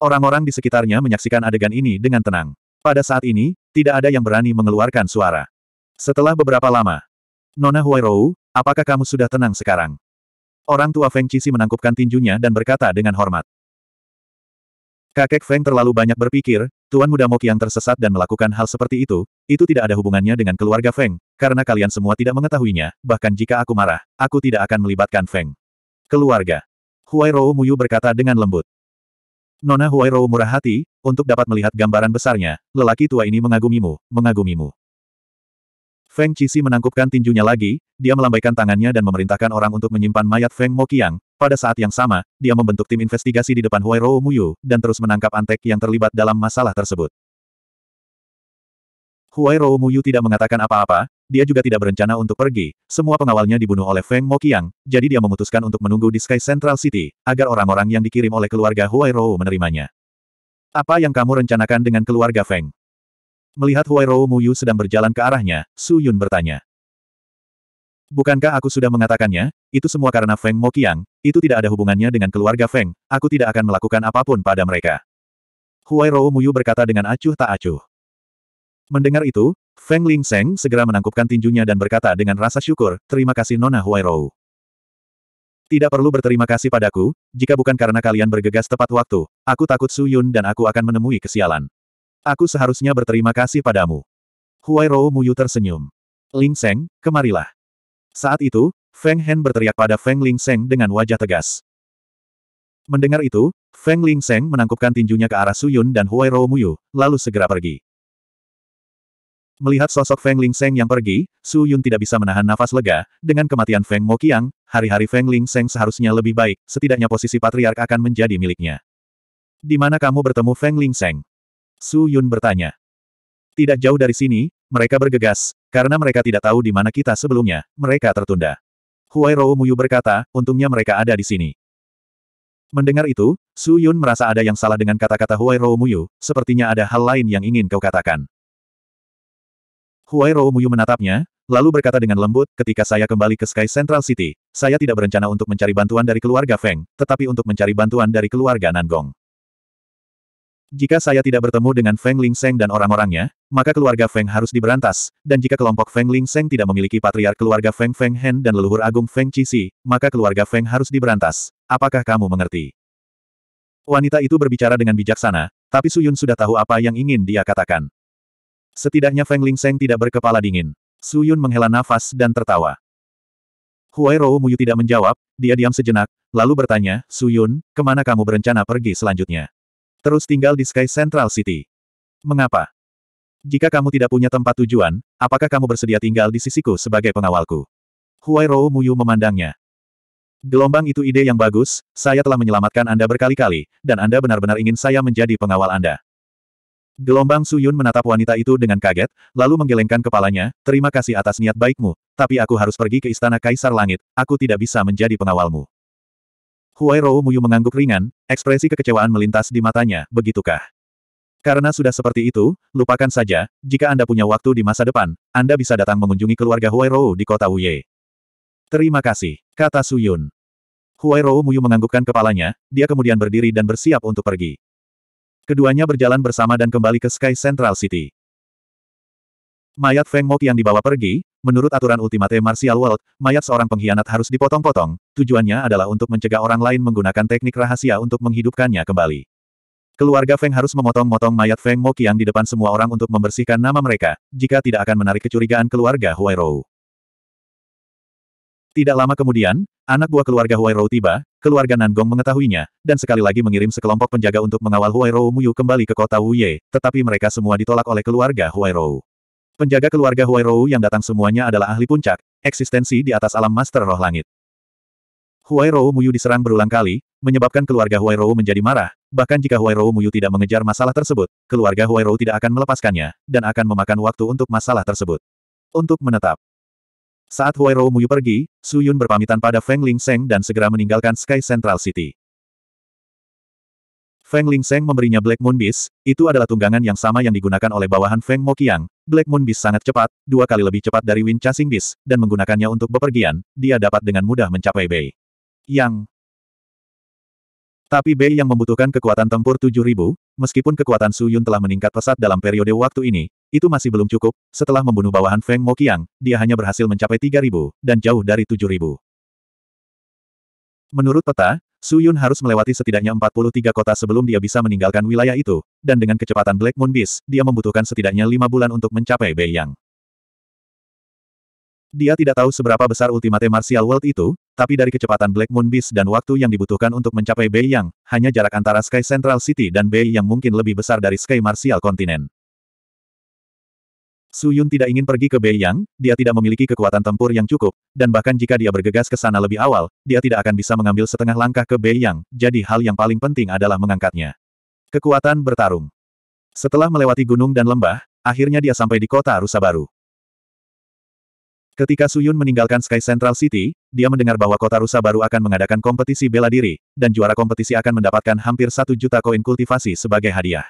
Orang-orang di sekitarnya menyaksikan adegan ini dengan tenang. Pada saat ini, tidak ada yang berani mengeluarkan suara. Setelah beberapa lama, Nona Huai Huairou, apakah kamu sudah tenang sekarang? Orang tua Feng Cixi menangkupkan tinjunya dan berkata dengan hormat. Kakek Feng terlalu banyak berpikir, Tuan Muda Mok yang tersesat dan melakukan hal seperti itu, itu tidak ada hubungannya dengan keluarga Feng, karena kalian semua tidak mengetahuinya, bahkan jika aku marah, aku tidak akan melibatkan Feng. Keluarga. Huai Rou Muyu berkata dengan lembut. Nona Huai Rou murah hati, untuk dapat melihat gambaran besarnya, lelaki tua ini mengagumimu, mengagumimu. Feng Cixi menangkupkan tinjunya lagi, dia melambaikan tangannya dan memerintahkan orang untuk menyimpan mayat Feng Yang. Pada saat yang sama, dia membentuk tim investigasi di depan Huairou Muyu, dan terus menangkap antek yang terlibat dalam masalah tersebut. Huairou Muyu tidak mengatakan apa-apa, dia juga tidak berencana untuk pergi, semua pengawalnya dibunuh oleh Feng Mokiang, jadi dia memutuskan untuk menunggu di Sky Central City, agar orang-orang yang dikirim oleh keluarga Huairou menerimanya. Apa yang kamu rencanakan dengan keluarga Feng? Melihat Huairou Muyu sedang berjalan ke arahnya, Su Yun bertanya. Bukankah aku sudah mengatakannya, itu semua karena Feng Mokiang. itu tidak ada hubungannya dengan keluarga Feng, aku tidak akan melakukan apapun pada mereka. Huai Rou Muyu berkata dengan acuh tak acuh. Mendengar itu, Feng Ling Seng segera menangkupkan tinjunya dan berkata dengan rasa syukur, terima kasih Nona Huai Rou. Tidak perlu berterima kasih padaku, jika bukan karena kalian bergegas tepat waktu, aku takut Su Yun dan aku akan menemui kesialan. Aku seharusnya berterima kasih padamu. Huai Rou Muyu tersenyum. Ling Seng, kemarilah. Saat itu, Feng Hen berteriak pada Feng Ling Seng dengan wajah tegas. Mendengar itu, Feng Ling Seng menangkupkan tinjunya ke arah Suyun dan Huai Rou Muyu, lalu segera pergi. Melihat sosok Feng Ling Seng yang pergi, Su Yun tidak bisa menahan nafas lega, dengan kematian Feng Mo Qiang, hari-hari Feng Ling Seng seharusnya lebih baik, setidaknya posisi patriark akan menjadi miliknya. Di mana kamu bertemu Feng Ling Seng? Su Yun bertanya. Tidak jauh dari sini, mereka bergegas, karena mereka tidak tahu di mana kita sebelumnya, mereka tertunda. Huai Rou Muyu berkata, untungnya mereka ada di sini. Mendengar itu, Su Yun merasa ada yang salah dengan kata-kata Huai Rou Muyu, sepertinya ada hal lain yang ingin kau katakan. Huai Rou Muyu menatapnya, lalu berkata dengan lembut, ketika saya kembali ke Sky Central City, saya tidak berencana untuk mencari bantuan dari keluarga Feng, tetapi untuk mencari bantuan dari keluarga Nanggong. Jika saya tidak bertemu dengan Feng Ling Seng dan orang-orangnya, maka keluarga Feng harus diberantas, dan jika kelompok Feng Ling Seng tidak memiliki patriark keluarga Feng Feng Hen dan leluhur agung Feng Si, maka keluarga Feng harus diberantas. Apakah kamu mengerti? Wanita itu berbicara dengan bijaksana, tapi Su Yun sudah tahu apa yang ingin dia katakan. Setidaknya Feng Ling Seng tidak berkepala dingin. Su Yun menghela nafas dan tertawa. Huai Rou Muyu tidak menjawab, dia diam sejenak, lalu bertanya, Su Yun, kemana kamu berencana pergi selanjutnya? terus tinggal di Sky Central City. Mengapa? Jika kamu tidak punya tempat tujuan, apakah kamu bersedia tinggal di sisiku sebagai pengawalku? Huai Rou Muyu memandangnya. Gelombang itu ide yang bagus, saya telah menyelamatkan Anda berkali-kali, dan Anda benar-benar ingin saya menjadi pengawal Anda. Gelombang Suyun menatap wanita itu dengan kaget, lalu menggelengkan kepalanya, terima kasih atas niat baikmu, tapi aku harus pergi ke Istana Kaisar Langit, aku tidak bisa menjadi pengawalmu. Huai Rou Muyu mengangguk ringan, ekspresi kekecewaan melintas di matanya, begitukah? Karena sudah seperti itu, lupakan saja, jika Anda punya waktu di masa depan, Anda bisa datang mengunjungi keluarga Huai Rou di kota Wuye. Terima kasih, kata Suyun. Huai Rou Muyu menganggukkan kepalanya, dia kemudian berdiri dan bersiap untuk pergi. Keduanya berjalan bersama dan kembali ke Sky Central City. Mayat Feng Mok yang dibawa pergi, menurut aturan Ultimate Martial World, mayat seorang pengkhianat harus dipotong-potong, tujuannya adalah untuk mencegah orang lain menggunakan teknik rahasia untuk menghidupkannya kembali. Keluarga Feng harus memotong-motong mayat Feng Mok yang di depan semua orang untuk membersihkan nama mereka, jika tidak akan menarik kecurigaan keluarga Huairou. Tidak lama kemudian, anak buah keluarga Huairou tiba, keluarga Nanggong mengetahuinya, dan sekali lagi mengirim sekelompok penjaga untuk mengawal Huairou Muyu kembali ke kota Wuye, tetapi mereka semua ditolak oleh keluarga Huairou. Penjaga keluarga Huai Huairou yang datang semuanya adalah ahli puncak, eksistensi di atas alam master roh langit. Huai Huairou Muyu diserang berulang kali, menyebabkan keluarga Huai Huairou menjadi marah, bahkan jika Huai Huairou Muyu tidak mengejar masalah tersebut, keluarga Huai Huairou tidak akan melepaskannya, dan akan memakan waktu untuk masalah tersebut. Untuk menetap. Saat Huai Huairou Muyu pergi, Su Yun berpamitan pada Feng Ling Seng dan segera meninggalkan Sky Central City. Feng Ling Seng memberinya Black Moon Beast, itu adalah tunggangan yang sama yang digunakan oleh bawahan Feng Mo Qiang, Black Moon Beast sangat cepat, dua kali lebih cepat dari Wind Chasing Beast, dan menggunakannya untuk bepergian, dia dapat dengan mudah mencapai Bei. Yang tapi Bei yang membutuhkan kekuatan tempur 7.000, meskipun kekuatan Su Yun telah meningkat pesat dalam periode waktu ini, itu masih belum cukup, setelah membunuh bawahan Feng Mo Qiang, dia hanya berhasil mencapai 3.000, dan jauh dari 7.000. Menurut peta, Su Yun harus melewati setidaknya 43 kota sebelum dia bisa meninggalkan wilayah itu, dan dengan kecepatan Black Moon Beast, dia membutuhkan setidaknya lima bulan untuk mencapai Bei Yang. Dia tidak tahu seberapa besar Ultimate Martial World itu, tapi dari kecepatan Black Moon Beast dan waktu yang dibutuhkan untuk mencapai Bei Yang, hanya jarak antara Sky Central City dan Bei Yang mungkin lebih besar dari Sky Martial Continent. Su Yun tidak ingin pergi ke Bei Yang. dia tidak memiliki kekuatan tempur yang cukup, dan bahkan jika dia bergegas ke sana lebih awal, dia tidak akan bisa mengambil setengah langkah ke Bei Yang. jadi hal yang paling penting adalah mengangkatnya. Kekuatan bertarung. Setelah melewati gunung dan lembah, akhirnya dia sampai di kota Rusa Baru. Ketika Su Yun meninggalkan Sky Central City, dia mendengar bahwa kota Rusa baru akan mengadakan kompetisi bela diri, dan juara kompetisi akan mendapatkan hampir satu juta koin kultivasi sebagai hadiah.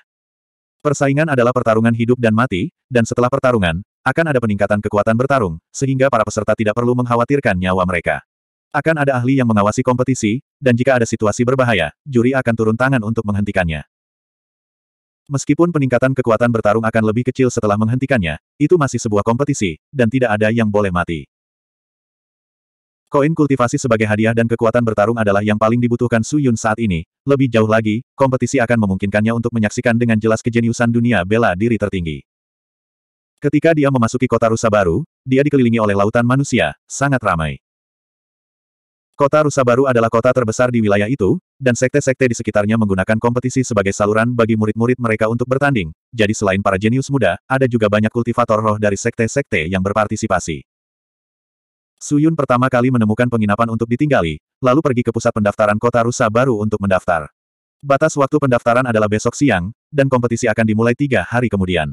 Persaingan adalah pertarungan hidup dan mati, dan setelah pertarungan, akan ada peningkatan kekuatan bertarung, sehingga para peserta tidak perlu mengkhawatirkan nyawa mereka. Akan ada ahli yang mengawasi kompetisi, dan jika ada situasi berbahaya, juri akan turun tangan untuk menghentikannya. Meskipun peningkatan kekuatan bertarung akan lebih kecil setelah menghentikannya, itu masih sebuah kompetisi, dan tidak ada yang boleh mati. Koin kultivasi sebagai hadiah dan kekuatan bertarung adalah yang paling dibutuhkan Su Yun saat ini. Lebih jauh lagi, kompetisi akan memungkinkannya untuk menyaksikan dengan jelas kejeniusan dunia bela diri tertinggi. Ketika dia memasuki kota rusa baru, dia dikelilingi oleh lautan manusia, sangat ramai. Kota rusa baru adalah kota terbesar di wilayah itu, dan sekte-sekte di sekitarnya menggunakan kompetisi sebagai saluran bagi murid-murid mereka untuk bertanding. Jadi selain para jenius muda, ada juga banyak kultivator roh dari sekte-sekte yang berpartisipasi. Suyun pertama kali menemukan penginapan untuk ditinggali, lalu pergi ke pusat pendaftaran kota Rusa baru untuk mendaftar. Batas waktu pendaftaran adalah besok siang, dan kompetisi akan dimulai tiga hari kemudian.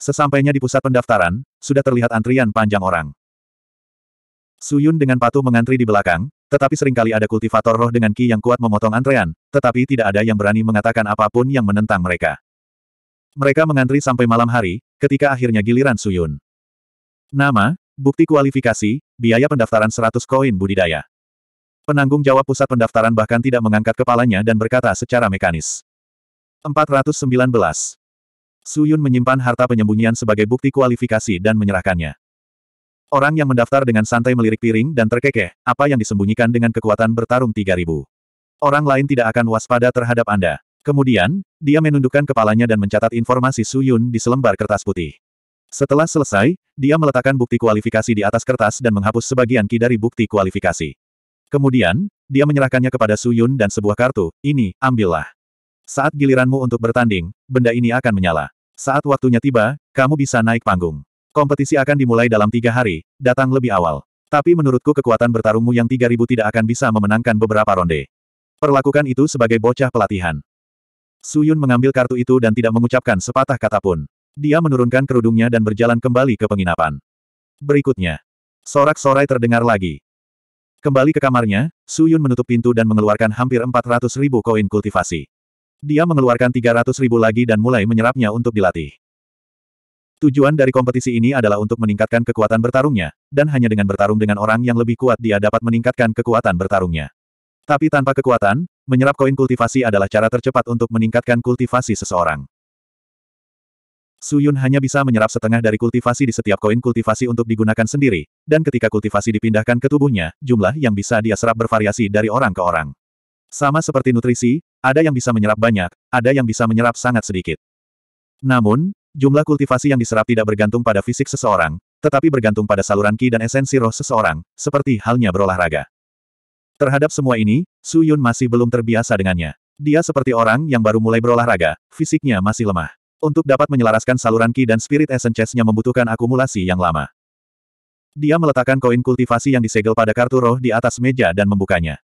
Sesampainya di pusat pendaftaran, sudah terlihat antrian panjang orang. Suyun dengan patuh mengantri di belakang, tetapi seringkali ada kultivator roh dengan ki yang kuat memotong antrean, tetapi tidak ada yang berani mengatakan apapun yang menentang mereka. Mereka mengantri sampai malam hari, ketika akhirnya giliran Suyun. Nama, Bukti kualifikasi, biaya pendaftaran 100 koin budidaya. Penanggung jawab pusat pendaftaran bahkan tidak mengangkat kepalanya dan berkata secara mekanis. 419. Suyun menyimpan harta penyembunyian sebagai bukti kualifikasi dan menyerahkannya. Orang yang mendaftar dengan santai melirik piring dan terkekeh, apa yang disembunyikan dengan kekuatan bertarung 3000. Orang lain tidak akan waspada terhadap Anda. Kemudian, dia menundukkan kepalanya dan mencatat informasi Suyun di selembar kertas putih. Setelah selesai, dia meletakkan bukti kualifikasi di atas kertas dan menghapus sebagian ki dari bukti kualifikasi. Kemudian, dia menyerahkannya kepada Su Yun dan sebuah kartu, ini, ambillah. Saat giliranmu untuk bertanding, benda ini akan menyala. Saat waktunya tiba, kamu bisa naik panggung. Kompetisi akan dimulai dalam tiga hari, datang lebih awal. Tapi menurutku kekuatan bertarungmu yang 3000 tidak akan bisa memenangkan beberapa ronde. Perlakukan itu sebagai bocah pelatihan. Suyun mengambil kartu itu dan tidak mengucapkan sepatah kata pun. Dia menurunkan kerudungnya dan berjalan kembali ke penginapan. Berikutnya. Sorak-sorai terdengar lagi. Kembali ke kamarnya, Su Yun menutup pintu dan mengeluarkan hampir 400 ribu koin kultivasi. Dia mengeluarkan 300 ribu lagi dan mulai menyerapnya untuk dilatih. Tujuan dari kompetisi ini adalah untuk meningkatkan kekuatan bertarungnya, dan hanya dengan bertarung dengan orang yang lebih kuat dia dapat meningkatkan kekuatan bertarungnya. Tapi tanpa kekuatan, menyerap koin kultivasi adalah cara tercepat untuk meningkatkan kultivasi seseorang. Su Yun hanya bisa menyerap setengah dari kultivasi di setiap koin kultivasi untuk digunakan sendiri, dan ketika kultivasi dipindahkan ke tubuhnya, jumlah yang bisa dia serap bervariasi dari orang ke orang. Sama seperti nutrisi, ada yang bisa menyerap banyak, ada yang bisa menyerap sangat sedikit. Namun, jumlah kultivasi yang diserap tidak bergantung pada fisik seseorang, tetapi bergantung pada saluran ki dan esensi roh seseorang, seperti halnya berolahraga. Terhadap semua ini, Su Yun masih belum terbiasa dengannya. Dia seperti orang yang baru mulai berolahraga, fisiknya masih lemah. Untuk dapat menyelaraskan saluran Ki dan Spirit Essence-nya membutuhkan akumulasi yang lama. Dia meletakkan koin kultivasi yang disegel pada kartu roh di atas meja dan membukanya.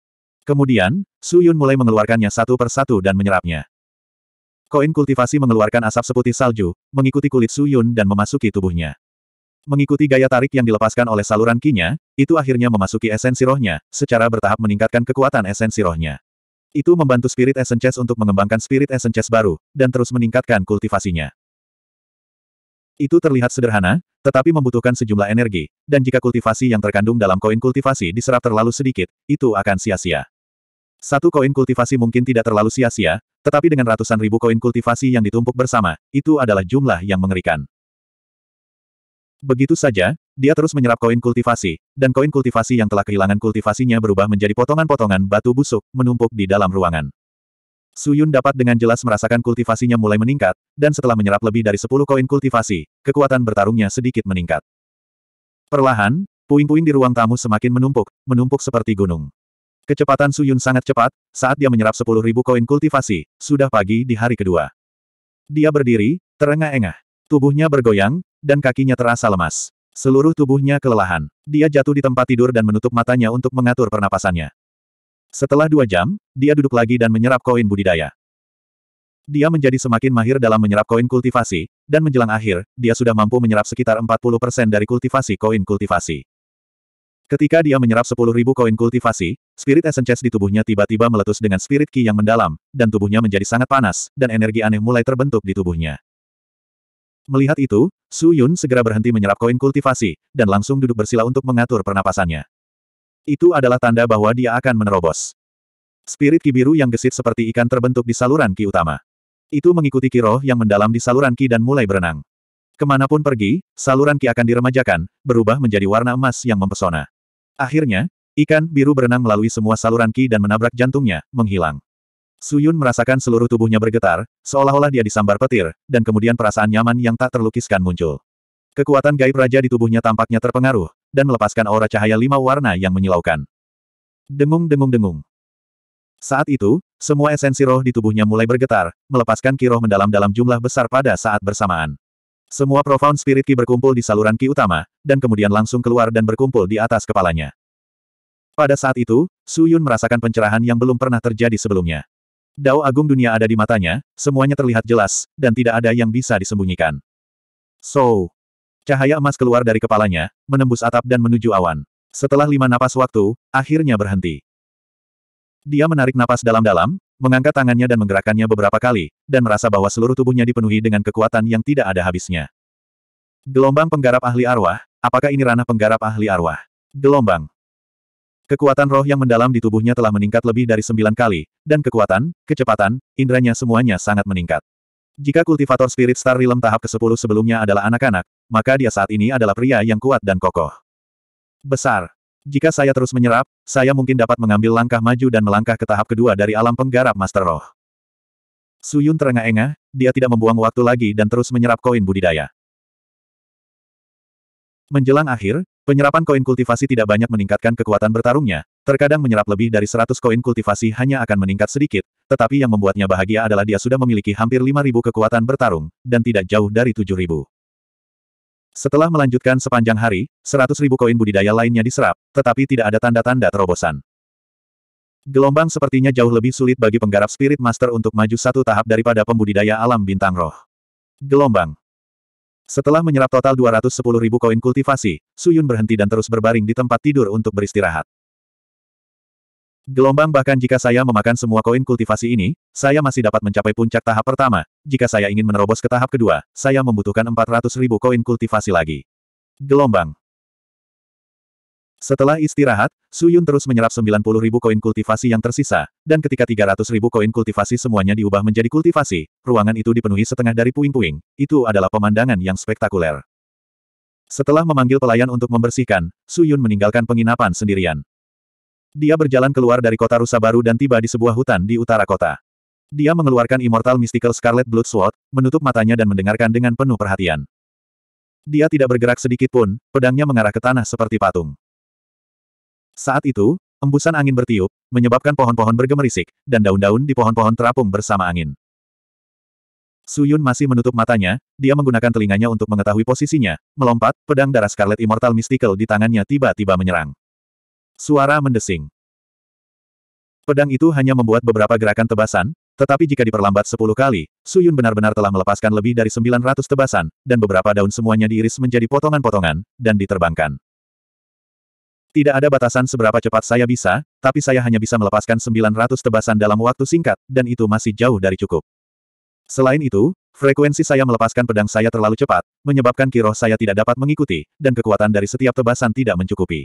Kemudian, Su Yun mulai mengeluarkannya satu per satu dan menyerapnya. Koin kultivasi mengeluarkan asap seputih salju, mengikuti kulit Su Yun dan memasuki tubuhnya. Mengikuti gaya tarik yang dilepaskan oleh saluran kinya, itu akhirnya memasuki esensi rohnya, secara bertahap meningkatkan kekuatan esensi rohnya. Itu membantu Spirit essence untuk mengembangkan Spirit essence baru, dan terus meningkatkan kultivasinya. Itu terlihat sederhana, tetapi membutuhkan sejumlah energi, dan jika kultivasi yang terkandung dalam koin kultivasi diserap terlalu sedikit, itu akan sia-sia. Satu koin kultivasi mungkin tidak terlalu sia-sia, tetapi dengan ratusan ribu koin kultivasi yang ditumpuk bersama, itu adalah jumlah yang mengerikan. Begitu saja, dia terus menyerap koin kultivasi, dan koin kultivasi yang telah kehilangan kultivasinya berubah menjadi potongan-potongan batu busuk, menumpuk di dalam ruangan. Suyun dapat dengan jelas merasakan kultivasinya mulai meningkat, dan setelah menyerap lebih dari 10 koin kultivasi, kekuatan bertarungnya sedikit meningkat. Perlahan, puing-puing di ruang tamu semakin menumpuk, menumpuk seperti gunung. Kecepatan Suyun sangat cepat, saat dia menyerap 10.000 koin kultivasi, sudah pagi di hari kedua. Dia berdiri, terengah-engah. Tubuhnya bergoyang, dan kakinya terasa lemas. Seluruh tubuhnya kelelahan. Dia jatuh di tempat tidur dan menutup matanya untuk mengatur pernapasannya. Setelah dua jam, dia duduk lagi dan menyerap koin budidaya. Dia menjadi semakin mahir dalam menyerap koin kultivasi, dan menjelang akhir, dia sudah mampu menyerap sekitar 40% dari kultivasi koin kultivasi. Ketika dia menyerap 10.000 koin kultivasi, spirit essence di tubuhnya tiba-tiba meletus dengan spirit ki yang mendalam, dan tubuhnya menjadi sangat panas, dan energi aneh mulai terbentuk di tubuhnya. Melihat itu, Su Yun segera berhenti menyerap koin kultivasi, dan langsung duduk bersila untuk mengatur pernapasannya. Itu adalah tanda bahwa dia akan menerobos. Spirit ki biru yang gesit seperti ikan terbentuk di saluran ki utama. Itu mengikuti ki roh yang mendalam di saluran ki dan mulai berenang. Kemanapun pergi, saluran ki akan diremajakan, berubah menjadi warna emas yang mempesona. Akhirnya, ikan biru berenang melalui semua saluran ki dan menabrak jantungnya, menghilang. Suyun merasakan seluruh tubuhnya bergetar, seolah-olah dia disambar petir, dan kemudian perasaan nyaman yang tak terlukiskan muncul. Kekuatan gaib raja di tubuhnya tampaknya terpengaruh, dan melepaskan aura cahaya lima warna yang menyilaukan. Dengung-dengung-dengung. Saat itu, semua esensi roh di tubuhnya mulai bergetar, melepaskan kiroh mendalam dalam jumlah besar pada saat bersamaan. Semua profound spirit ki berkumpul di saluran ki utama, dan kemudian langsung keluar dan berkumpul di atas kepalanya. Pada saat itu, Su Yun merasakan pencerahan yang belum pernah terjadi sebelumnya. Dao agung dunia ada di matanya, semuanya terlihat jelas, dan tidak ada yang bisa disembunyikan. So. Cahaya emas keluar dari kepalanya, menembus atap dan menuju awan. Setelah lima napas waktu, akhirnya berhenti. Dia menarik napas dalam-dalam, mengangkat tangannya dan menggerakkannya beberapa kali, dan merasa bahwa seluruh tubuhnya dipenuhi dengan kekuatan yang tidak ada habisnya. Gelombang penggarap ahli arwah, apakah ini ranah penggarap ahli arwah? Gelombang. Kekuatan roh yang mendalam di tubuhnya telah meningkat lebih dari sembilan kali, dan kekuatan, kecepatan, indranya semuanya sangat meningkat. Jika kultivator Spirit Star Realm tahap ke-10 sebelumnya adalah anak-anak, maka dia saat ini adalah pria yang kuat dan kokoh. Besar. Jika saya terus menyerap, saya mungkin dapat mengambil langkah maju dan melangkah ke tahap kedua dari alam penggarap Master Roh. Suyun terengah-engah, dia tidak membuang waktu lagi dan terus menyerap koin budidaya. Menjelang akhir, Penyerapan koin kultivasi tidak banyak meningkatkan kekuatan bertarungnya, terkadang menyerap lebih dari 100 koin kultivasi hanya akan meningkat sedikit, tetapi yang membuatnya bahagia adalah dia sudah memiliki hampir 5.000 kekuatan bertarung, dan tidak jauh dari 7.000. Setelah melanjutkan sepanjang hari, 100.000 koin budidaya lainnya diserap, tetapi tidak ada tanda-tanda terobosan. Gelombang sepertinya jauh lebih sulit bagi penggarap Spirit Master untuk maju satu tahap daripada pembudidaya alam bintang roh. Gelombang setelah menyerap total 210 ribu koin kultivasi, Suyun berhenti dan terus berbaring di tempat tidur untuk beristirahat. Gelombang bahkan jika saya memakan semua koin kultivasi ini, saya masih dapat mencapai puncak tahap pertama. Jika saya ingin menerobos ke tahap kedua, saya membutuhkan 400 ribu koin kultivasi lagi. Gelombang. Setelah istirahat, Su Yun terus menyerap 90 ribu koin kultivasi yang tersisa, dan ketika 300 ribu koin kultivasi semuanya diubah menjadi kultivasi, ruangan itu dipenuhi setengah dari puing-puing, itu adalah pemandangan yang spektakuler. Setelah memanggil pelayan untuk membersihkan, Su Yun meninggalkan penginapan sendirian. Dia berjalan keluar dari kota rusa baru dan tiba di sebuah hutan di utara kota. Dia mengeluarkan Immortal Mystical Scarlet Blood Sword, menutup matanya dan mendengarkan dengan penuh perhatian. Dia tidak bergerak sedikit pun, pedangnya mengarah ke tanah seperti patung. Saat itu, embusan angin bertiup, menyebabkan pohon-pohon bergemerisik, dan daun-daun di pohon-pohon terapung bersama angin. Suyun masih menutup matanya, dia menggunakan telinganya untuk mengetahui posisinya, melompat, pedang darah Scarlet Immortal Mystical di tangannya tiba-tiba menyerang. Suara mendesing. Pedang itu hanya membuat beberapa gerakan tebasan, tetapi jika diperlambat sepuluh kali, Suyun benar-benar telah melepaskan lebih dari sembilan ratus tebasan, dan beberapa daun semuanya diiris menjadi potongan-potongan, dan diterbangkan. Tidak ada batasan seberapa cepat saya bisa, tapi saya hanya bisa melepaskan 900 tebasan dalam waktu singkat, dan itu masih jauh dari cukup. Selain itu, frekuensi saya melepaskan pedang saya terlalu cepat, menyebabkan kiroh saya tidak dapat mengikuti, dan kekuatan dari setiap tebasan tidak mencukupi.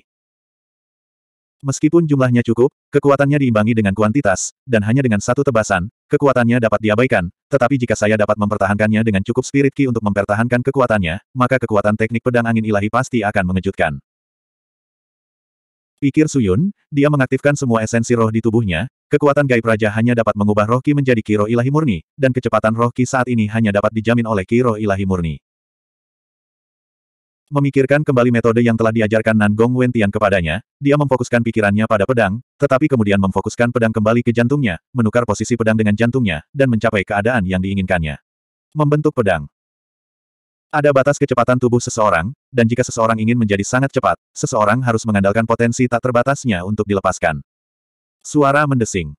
Meskipun jumlahnya cukup, kekuatannya diimbangi dengan kuantitas, dan hanya dengan satu tebasan, kekuatannya dapat diabaikan, tetapi jika saya dapat mempertahankannya dengan cukup spirit ki untuk mempertahankan kekuatannya, maka kekuatan teknik pedang angin ilahi pasti akan mengejutkan. Pikir Suyun, dia mengaktifkan semua esensi roh di tubuhnya, kekuatan gaib raja hanya dapat mengubah roh ki menjadi kiro ilahi murni, dan kecepatan roh ki saat ini hanya dapat dijamin oleh kiro ilahi murni. Memikirkan kembali metode yang telah diajarkan Nan Gong Wentian kepadanya, dia memfokuskan pikirannya pada pedang, tetapi kemudian memfokuskan pedang kembali ke jantungnya, menukar posisi pedang dengan jantungnya, dan mencapai keadaan yang diinginkannya. Membentuk pedang. Ada batas kecepatan tubuh seseorang, dan jika seseorang ingin menjadi sangat cepat, seseorang harus mengandalkan potensi tak terbatasnya untuk dilepaskan. Suara mendesing.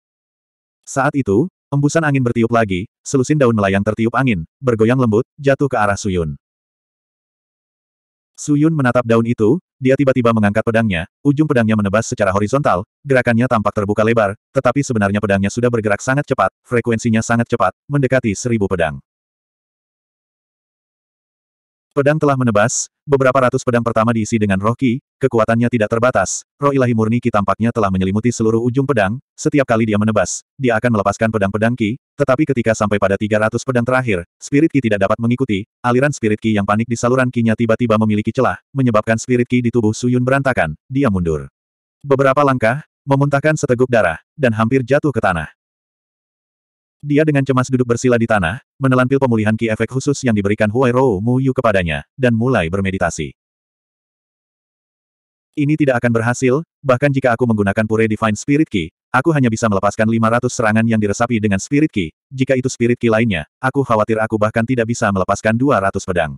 Saat itu, embusan angin bertiup lagi, selusin daun melayang tertiup angin, bergoyang lembut, jatuh ke arah Suyun. Suyun menatap daun itu, dia tiba-tiba mengangkat pedangnya, ujung pedangnya menebas secara horizontal, gerakannya tampak terbuka lebar, tetapi sebenarnya pedangnya sudah bergerak sangat cepat, frekuensinya sangat cepat, mendekati seribu pedang. Pedang telah menebas, beberapa ratus pedang pertama diisi dengan roh ki, kekuatannya tidak terbatas, roh ilahi murni ki tampaknya telah menyelimuti seluruh ujung pedang, setiap kali dia menebas, dia akan melepaskan pedang-pedang ki, tetapi ketika sampai pada 300 pedang terakhir, spirit ki tidak dapat mengikuti, aliran spirit ki yang panik di saluran kinya tiba-tiba memiliki celah, menyebabkan spirit ki di tubuh Suyun berantakan, dia mundur. Beberapa langkah, memuntahkan seteguk darah, dan hampir jatuh ke tanah. Dia dengan cemas duduk bersila di tanah, menelan pil pemulihan ki efek khusus yang diberikan Huai Rou Yu kepadanya, dan mulai bermeditasi. Ini tidak akan berhasil, bahkan jika aku menggunakan Pure Divine Spirit Ki, aku hanya bisa melepaskan 500 serangan yang diresapi dengan Spirit Ki, jika itu Spirit Ki lainnya, aku khawatir aku bahkan tidak bisa melepaskan 200 pedang.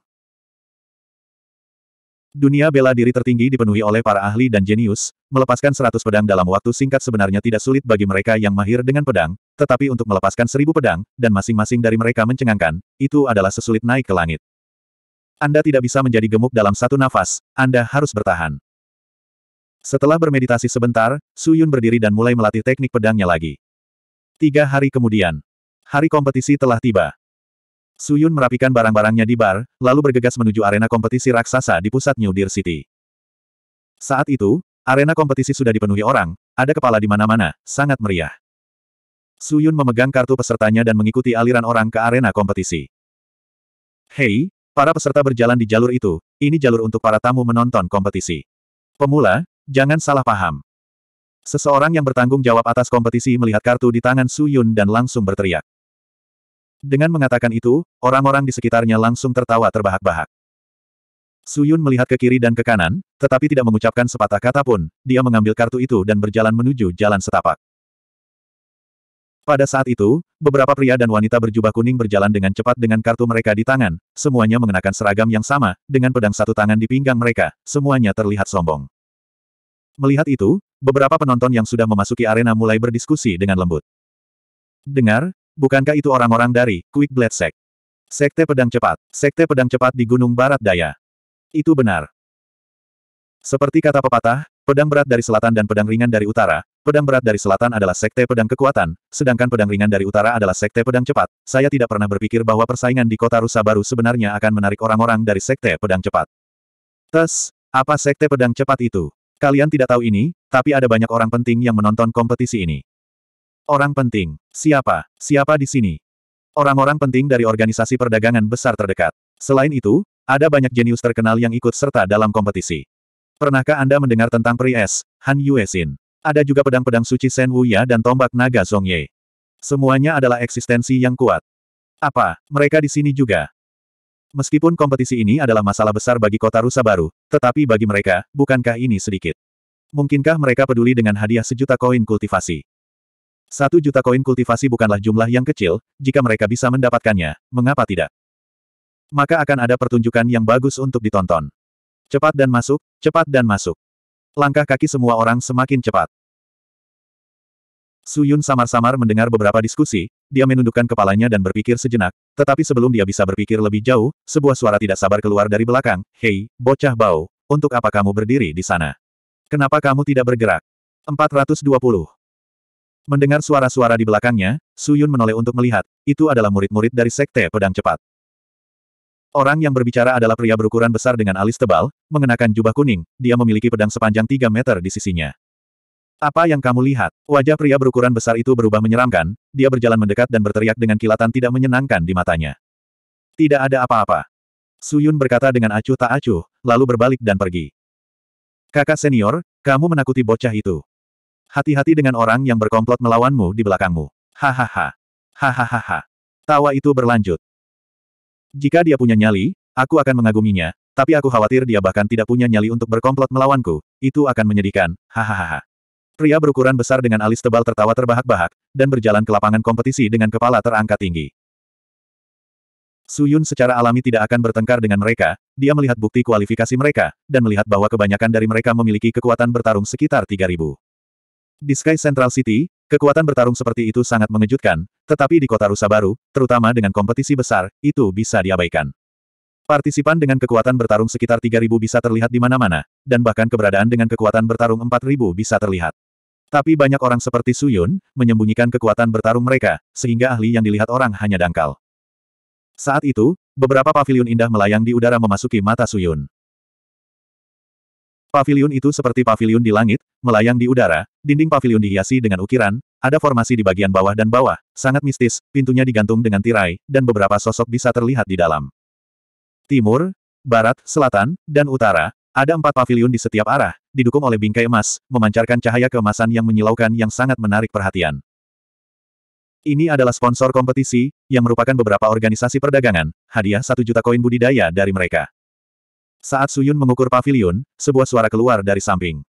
Dunia bela diri tertinggi dipenuhi oleh para ahli dan jenius, melepaskan seratus pedang dalam waktu singkat sebenarnya tidak sulit bagi mereka yang mahir dengan pedang, tetapi untuk melepaskan seribu pedang, dan masing-masing dari mereka mencengangkan, itu adalah sesulit naik ke langit. Anda tidak bisa menjadi gemuk dalam satu nafas, Anda harus bertahan. Setelah bermeditasi sebentar, Su Yun berdiri dan mulai melatih teknik pedangnya lagi. Tiga hari kemudian, hari kompetisi telah tiba. Suyun merapikan barang-barangnya di bar, lalu bergegas menuju arena kompetisi raksasa di pusat New Deer City. Saat itu, arena kompetisi sudah dipenuhi orang, ada kepala di mana-mana, sangat meriah. Suyun memegang kartu pesertanya dan mengikuti aliran orang ke arena kompetisi. Hei, para peserta berjalan di jalur itu, ini jalur untuk para tamu menonton kompetisi. Pemula, jangan salah paham. Seseorang yang bertanggung jawab atas kompetisi melihat kartu di tangan Suyun dan langsung berteriak. Dengan mengatakan itu, orang-orang di sekitarnya langsung tertawa terbahak-bahak. Suyun melihat ke kiri dan ke kanan, tetapi tidak mengucapkan sepatah kata pun, dia mengambil kartu itu dan berjalan menuju jalan setapak. Pada saat itu, beberapa pria dan wanita berjubah kuning berjalan dengan cepat dengan kartu mereka di tangan, semuanya mengenakan seragam yang sama, dengan pedang satu tangan di pinggang mereka, semuanya terlihat sombong. Melihat itu, beberapa penonton yang sudah memasuki arena mulai berdiskusi dengan lembut. Dengar, bukankah itu orang-orang dari Quick Blade Sect? Sekte Pedang Cepat. Sekte Pedang Cepat di Gunung Barat Daya. Itu benar. Seperti kata pepatah, pedang berat dari selatan dan pedang ringan dari utara, pedang berat dari selatan adalah sekte pedang kekuatan, sedangkan pedang ringan dari utara adalah sekte pedang cepat. Saya tidak pernah berpikir bahwa persaingan di kota Rusa baru sebenarnya akan menarik orang-orang dari sekte pedang cepat. Tes, apa sekte pedang cepat itu? Kalian tidak tahu ini, tapi ada banyak orang penting yang menonton kompetisi ini. Orang penting. Siapa? Siapa di sini? Orang-orang penting dari organisasi perdagangan besar terdekat. Selain itu, ada banyak jenius terkenal yang ikut serta dalam kompetisi. Pernahkah Anda mendengar tentang Pries, Han Sin? Ada juga pedang-pedang suci Sen Wuya dan tombak naga Zhongye. Semuanya adalah eksistensi yang kuat. Apa, mereka di sini juga? Meskipun kompetisi ini adalah masalah besar bagi kota Rusa Baru, tetapi bagi mereka, bukankah ini sedikit? Mungkinkah mereka peduli dengan hadiah sejuta koin kultivasi? Satu juta koin kultivasi bukanlah jumlah yang kecil, jika mereka bisa mendapatkannya, mengapa tidak? Maka akan ada pertunjukan yang bagus untuk ditonton. Cepat dan masuk, cepat dan masuk. Langkah kaki semua orang semakin cepat. Suyun samar-samar mendengar beberapa diskusi, dia menundukkan kepalanya dan berpikir sejenak, tetapi sebelum dia bisa berpikir lebih jauh, sebuah suara tidak sabar keluar dari belakang, Hei, bocah bau, untuk apa kamu berdiri di sana? Kenapa kamu tidak bergerak? 420. Mendengar suara-suara di belakangnya, Suyun menoleh untuk melihat, itu adalah murid-murid dari Sekte Pedang Cepat. Orang yang berbicara adalah pria berukuran besar dengan alis tebal, mengenakan jubah kuning, dia memiliki pedang sepanjang 3 meter di sisinya. Apa yang kamu lihat? Wajah pria berukuran besar itu berubah menyeramkan, dia berjalan mendekat dan berteriak dengan kilatan tidak menyenangkan di matanya. Tidak ada apa-apa. Suyun berkata dengan acuh tak acuh, lalu berbalik dan pergi. Kakak senior, kamu menakuti bocah itu. Hati-hati dengan orang yang berkomplot melawanmu di belakangmu. Hahaha. Hahaha. Tawa itu berlanjut. Jika dia punya nyali, aku akan mengaguminya, tapi aku khawatir dia bahkan tidak punya nyali untuk berkomplot melawanku, itu akan menyedihkan, hahaha. Pria berukuran besar dengan alis tebal tertawa terbahak-bahak, dan berjalan ke lapangan kompetisi dengan kepala terangkat tinggi. Suyun secara alami tidak akan bertengkar dengan mereka, dia melihat bukti kualifikasi mereka, dan melihat bahwa kebanyakan dari mereka memiliki kekuatan bertarung sekitar 3000. Di Sky Central City, kekuatan bertarung seperti itu sangat mengejutkan, tetapi di kota rusa baru, terutama dengan kompetisi besar, itu bisa diabaikan. Partisipan dengan kekuatan bertarung sekitar 3.000 bisa terlihat di mana-mana, dan bahkan keberadaan dengan kekuatan bertarung 4.000 bisa terlihat. Tapi banyak orang seperti Su Yun menyembunyikan kekuatan bertarung mereka, sehingga ahli yang dilihat orang hanya dangkal. Saat itu, beberapa pavilion indah melayang di udara memasuki mata Su Yun. Pavilion itu seperti pavilion di langit, melayang di udara, dinding pavilion dihiasi dengan ukiran, ada formasi di bagian bawah dan bawah, sangat mistis, pintunya digantung dengan tirai, dan beberapa sosok bisa terlihat di dalam. Timur, barat, selatan, dan utara, ada empat pavilion di setiap arah, didukung oleh bingkai emas, memancarkan cahaya keemasan yang menyilaukan yang sangat menarik perhatian. Ini adalah sponsor kompetisi, yang merupakan beberapa organisasi perdagangan, hadiah satu juta koin budidaya dari mereka. Saat Suyun mengukur pavilion, sebuah suara keluar dari samping.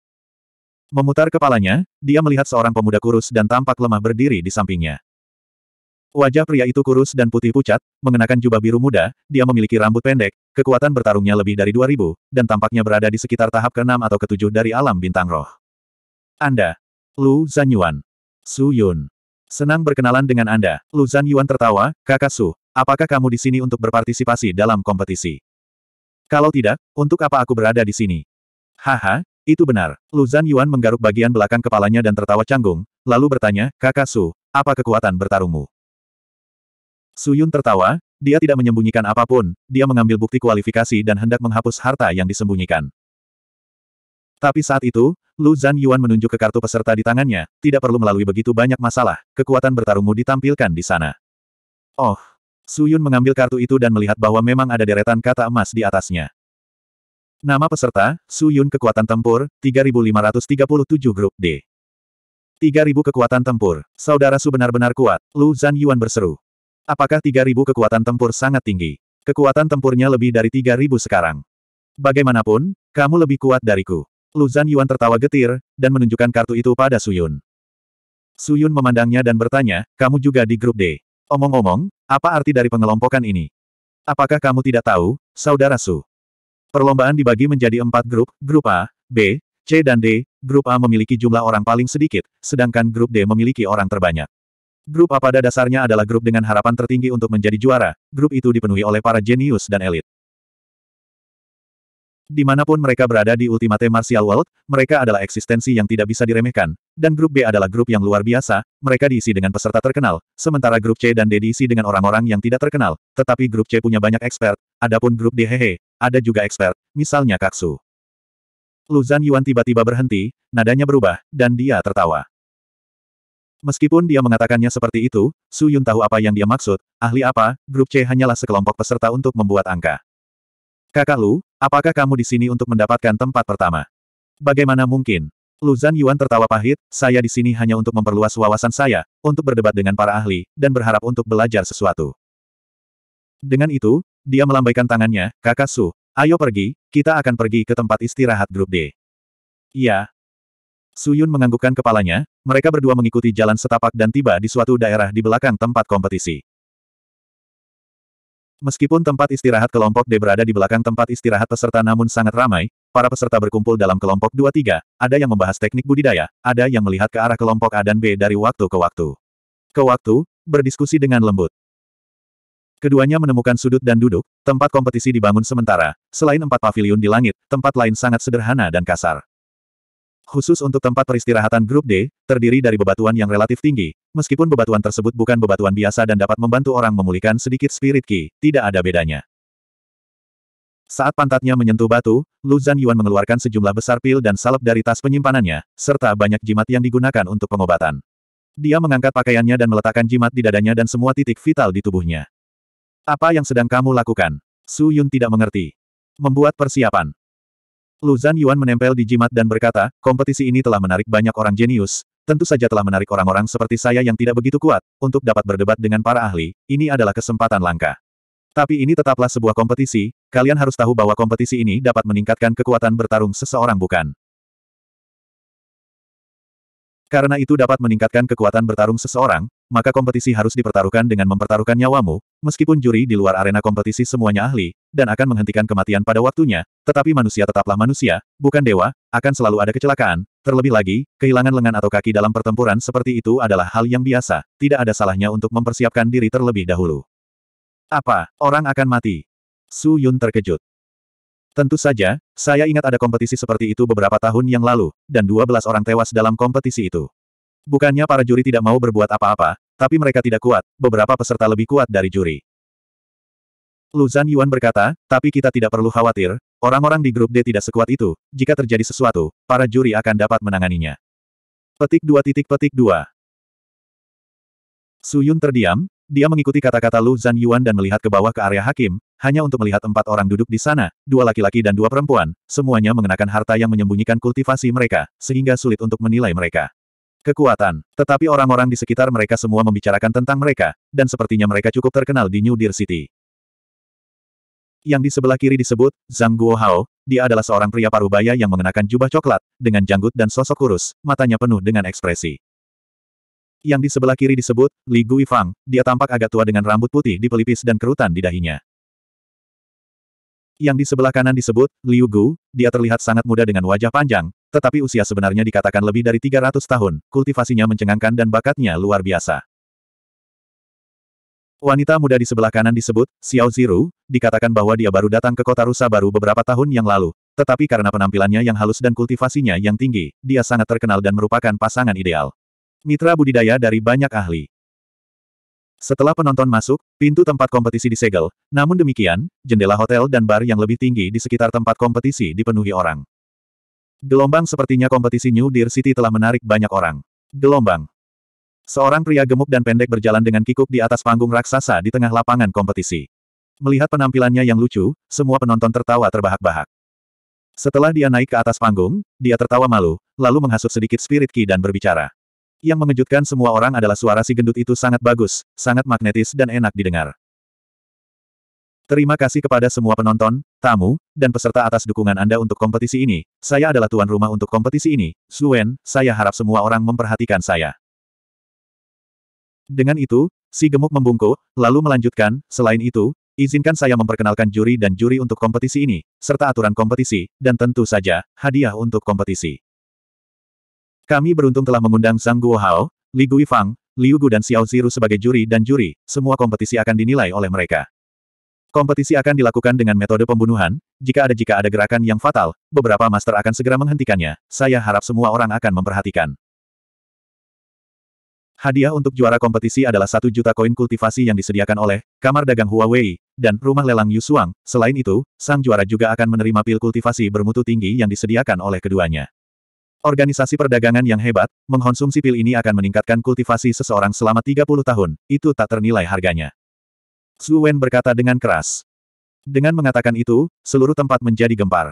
Memutar kepalanya, dia melihat seorang pemuda kurus dan tampak lemah berdiri di sampingnya. Wajah pria itu kurus dan putih pucat, mengenakan jubah biru muda, dia memiliki rambut pendek, kekuatan bertarungnya lebih dari 2000, dan tampaknya berada di sekitar tahap ke-6 atau ke-7 dari alam bintang roh. Anda. Lu Zanyuan. Su Yun. Senang berkenalan dengan Anda. Lu Zanyuan tertawa, kakak Su, apakah kamu di sini untuk berpartisipasi dalam kompetisi? Kalau tidak, untuk apa aku berada di sini? Haha, itu benar. Luzan Yuan menggaruk bagian belakang kepalanya dan tertawa canggung, lalu bertanya, Kakak Su, apa kekuatan bertarungmu? Su Yun tertawa, dia tidak menyembunyikan apapun, dia mengambil bukti kualifikasi dan hendak menghapus harta yang disembunyikan. Tapi saat itu, Lu Zhan Yuan menunjuk ke kartu peserta di tangannya, tidak perlu melalui begitu banyak masalah, kekuatan bertarungmu ditampilkan di sana. Oh, Suyun mengambil kartu itu dan melihat bahwa memang ada deretan kata emas di atasnya. Nama peserta, Suyun kekuatan tempur, 3537 grup D. 3000 kekuatan tempur, saudara Su benar-benar kuat, Lu Zan Yuan berseru. Apakah 3000 kekuatan tempur sangat tinggi? Kekuatan tempurnya lebih dari 3000 sekarang. Bagaimanapun, kamu lebih kuat dariku. Lu Zan Yuan tertawa getir, dan menunjukkan kartu itu pada Suyun. Suyun memandangnya dan bertanya, kamu juga di grup D. Omong-omong, apa arti dari pengelompokan ini? Apakah kamu tidak tahu, Saudara Su? Perlombaan dibagi menjadi empat grup, grup A, B, C dan D. Grup A memiliki jumlah orang paling sedikit, sedangkan grup D memiliki orang terbanyak. Grup A pada dasarnya adalah grup dengan harapan tertinggi untuk menjadi juara, grup itu dipenuhi oleh para jenius dan elit. Dimanapun mereka berada di Ultimate Martial World, mereka adalah eksistensi yang tidak bisa diremehkan, dan grup B adalah grup yang luar biasa, mereka diisi dengan peserta terkenal, sementara grup C dan D diisi dengan orang-orang yang tidak terkenal, tetapi grup C punya banyak expert, adapun grup D hehe, ada juga expert, misalnya Kaksu. Luzan Yuan tiba-tiba berhenti, nadanya berubah, dan dia tertawa. Meskipun dia mengatakannya seperti itu, Su Yun tahu apa yang dia maksud, ahli apa, grup C hanyalah sekelompok peserta untuk membuat angka. Kakak Lu, Apakah kamu di sini untuk mendapatkan tempat pertama? Bagaimana mungkin? Luzan Yuan tertawa pahit, saya di sini hanya untuk memperluas wawasan saya, untuk berdebat dengan para ahli, dan berharap untuk belajar sesuatu. Dengan itu, dia melambaikan tangannya, kakak Su, ayo pergi, kita akan pergi ke tempat istirahat grup D. Iya. Yun menganggukkan kepalanya, mereka berdua mengikuti jalan setapak dan tiba di suatu daerah di belakang tempat kompetisi. Meskipun tempat istirahat kelompok D berada di belakang tempat istirahat peserta namun sangat ramai, para peserta berkumpul dalam kelompok 2-3, ada yang membahas teknik budidaya, ada yang melihat ke arah kelompok A dan B dari waktu ke waktu. Ke waktu, berdiskusi dengan lembut. Keduanya menemukan sudut dan duduk, tempat kompetisi dibangun sementara, selain empat pavilion di langit, tempat lain sangat sederhana dan kasar khusus untuk tempat peristirahatan grup D, terdiri dari bebatuan yang relatif tinggi, meskipun bebatuan tersebut bukan bebatuan biasa dan dapat membantu orang memulihkan sedikit spirit ki, tidak ada bedanya. Saat pantatnya menyentuh batu, Lu Zan Yuan mengeluarkan sejumlah besar pil dan salep dari tas penyimpanannya, serta banyak jimat yang digunakan untuk pengobatan. Dia mengangkat pakaiannya dan meletakkan jimat di dadanya dan semua titik vital di tubuhnya. Apa yang sedang kamu lakukan? Su Yun tidak mengerti. Membuat persiapan. Luzan Yuan menempel di jimat dan berkata, kompetisi ini telah menarik banyak orang jenius, tentu saja telah menarik orang-orang seperti saya yang tidak begitu kuat, untuk dapat berdebat dengan para ahli, ini adalah kesempatan langka. Tapi ini tetaplah sebuah kompetisi, kalian harus tahu bahwa kompetisi ini dapat meningkatkan kekuatan bertarung seseorang bukan. Karena itu dapat meningkatkan kekuatan bertarung seseorang, maka kompetisi harus dipertaruhkan dengan mempertaruhkan nyawamu, meskipun juri di luar arena kompetisi semuanya ahli, dan akan menghentikan kematian pada waktunya, tetapi manusia tetaplah manusia, bukan dewa, akan selalu ada kecelakaan, terlebih lagi, kehilangan lengan atau kaki dalam pertempuran seperti itu adalah hal yang biasa, tidak ada salahnya untuk mempersiapkan diri terlebih dahulu. Apa, orang akan mati? Su Yun terkejut. Tentu saja, saya ingat ada kompetisi seperti itu beberapa tahun yang lalu, dan 12 orang tewas dalam kompetisi itu. Bukannya para juri tidak mau berbuat apa-apa, tapi mereka tidak kuat, beberapa peserta lebih kuat dari juri. Luzan Yuan berkata, tapi kita tidak perlu khawatir, orang-orang di grup D tidak sekuat itu, jika terjadi sesuatu, para juri akan dapat menanganinya. Petik dua titik petik dua. Yun terdiam, dia mengikuti kata-kata Lu Zhan Yuan dan melihat ke bawah ke area hakim, hanya untuk melihat empat orang duduk di sana, dua laki-laki dan dua perempuan, semuanya mengenakan harta yang menyembunyikan kultivasi mereka, sehingga sulit untuk menilai mereka kekuatan. Tetapi orang-orang di sekitar mereka semua membicarakan tentang mereka, dan sepertinya mereka cukup terkenal di New Deer City. Yang di sebelah kiri disebut, Zhang Guohao, dia adalah seorang pria parubaya yang mengenakan jubah coklat, dengan janggut dan sosok kurus, matanya penuh dengan ekspresi. Yang di sebelah kiri disebut, Li Guifang, dia tampak agak tua dengan rambut putih di pelipis dan kerutan di dahinya. Yang di sebelah kanan disebut, Liu Gu, dia terlihat sangat muda dengan wajah panjang, tetapi usia sebenarnya dikatakan lebih dari 300 tahun, kultivasinya mencengangkan dan bakatnya luar biasa. Wanita muda di sebelah kanan disebut, Xiao Ziru, dikatakan bahwa dia baru datang ke kota Rusa baru beberapa tahun yang lalu, tetapi karena penampilannya yang halus dan kultivasinya yang tinggi, dia sangat terkenal dan merupakan pasangan ideal. Mitra budidaya dari banyak ahli. Setelah penonton masuk, pintu tempat kompetisi disegel. Namun demikian, jendela hotel dan bar yang lebih tinggi di sekitar tempat kompetisi dipenuhi orang. Gelombang sepertinya kompetisi New Deer City telah menarik banyak orang. Gelombang. Seorang pria gemuk dan pendek berjalan dengan kikuk di atas panggung raksasa di tengah lapangan kompetisi. Melihat penampilannya yang lucu, semua penonton tertawa terbahak-bahak. Setelah dia naik ke atas panggung, dia tertawa malu, lalu menghasut sedikit spirit ki dan berbicara. Yang mengejutkan semua orang adalah suara si gendut itu sangat bagus, sangat magnetis dan enak didengar. Terima kasih kepada semua penonton, tamu, dan peserta atas dukungan Anda untuk kompetisi ini. Saya adalah tuan rumah untuk kompetisi ini, Suen, saya harap semua orang memperhatikan saya. Dengan itu, si gemuk membungkuk, lalu melanjutkan, selain itu, izinkan saya memperkenalkan juri dan juri untuk kompetisi ini, serta aturan kompetisi, dan tentu saja, hadiah untuk kompetisi. Kami beruntung telah mengundang Sang Guo Hao, Li Guifang, Liu Gu dan Xiao Ziru sebagai juri dan juri, semua kompetisi akan dinilai oleh mereka. Kompetisi akan dilakukan dengan metode pembunuhan, jika ada jika ada gerakan yang fatal, beberapa master akan segera menghentikannya, saya harap semua orang akan memperhatikan. Hadiah untuk juara kompetisi adalah satu juta koin kultivasi yang disediakan oleh Kamar Dagang Huawei dan Rumah Lelang Yusuang. Selain itu, sang juara juga akan menerima pil kultivasi bermutu tinggi yang disediakan oleh keduanya. Organisasi perdagangan yang hebat, mengkonsumsi pil ini akan meningkatkan kultivasi seseorang selama 30 tahun, itu tak ternilai harganya. Xu Wen berkata dengan keras. Dengan mengatakan itu, seluruh tempat menjadi gempar.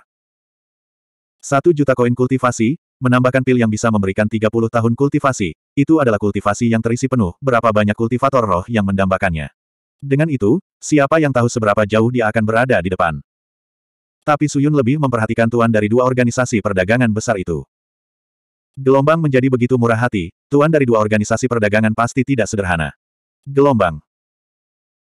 Satu juta koin kultivasi, menambahkan pil yang bisa memberikan 30 tahun kultivasi, itu adalah kultivasi yang terisi penuh, berapa banyak kultivator roh yang mendambakannya. Dengan itu, siapa yang tahu seberapa jauh dia akan berada di depan. Tapi Suyun lebih memperhatikan tuan dari dua organisasi perdagangan besar itu. Gelombang menjadi begitu murah hati, tuan dari dua organisasi perdagangan pasti tidak sederhana. Gelombang.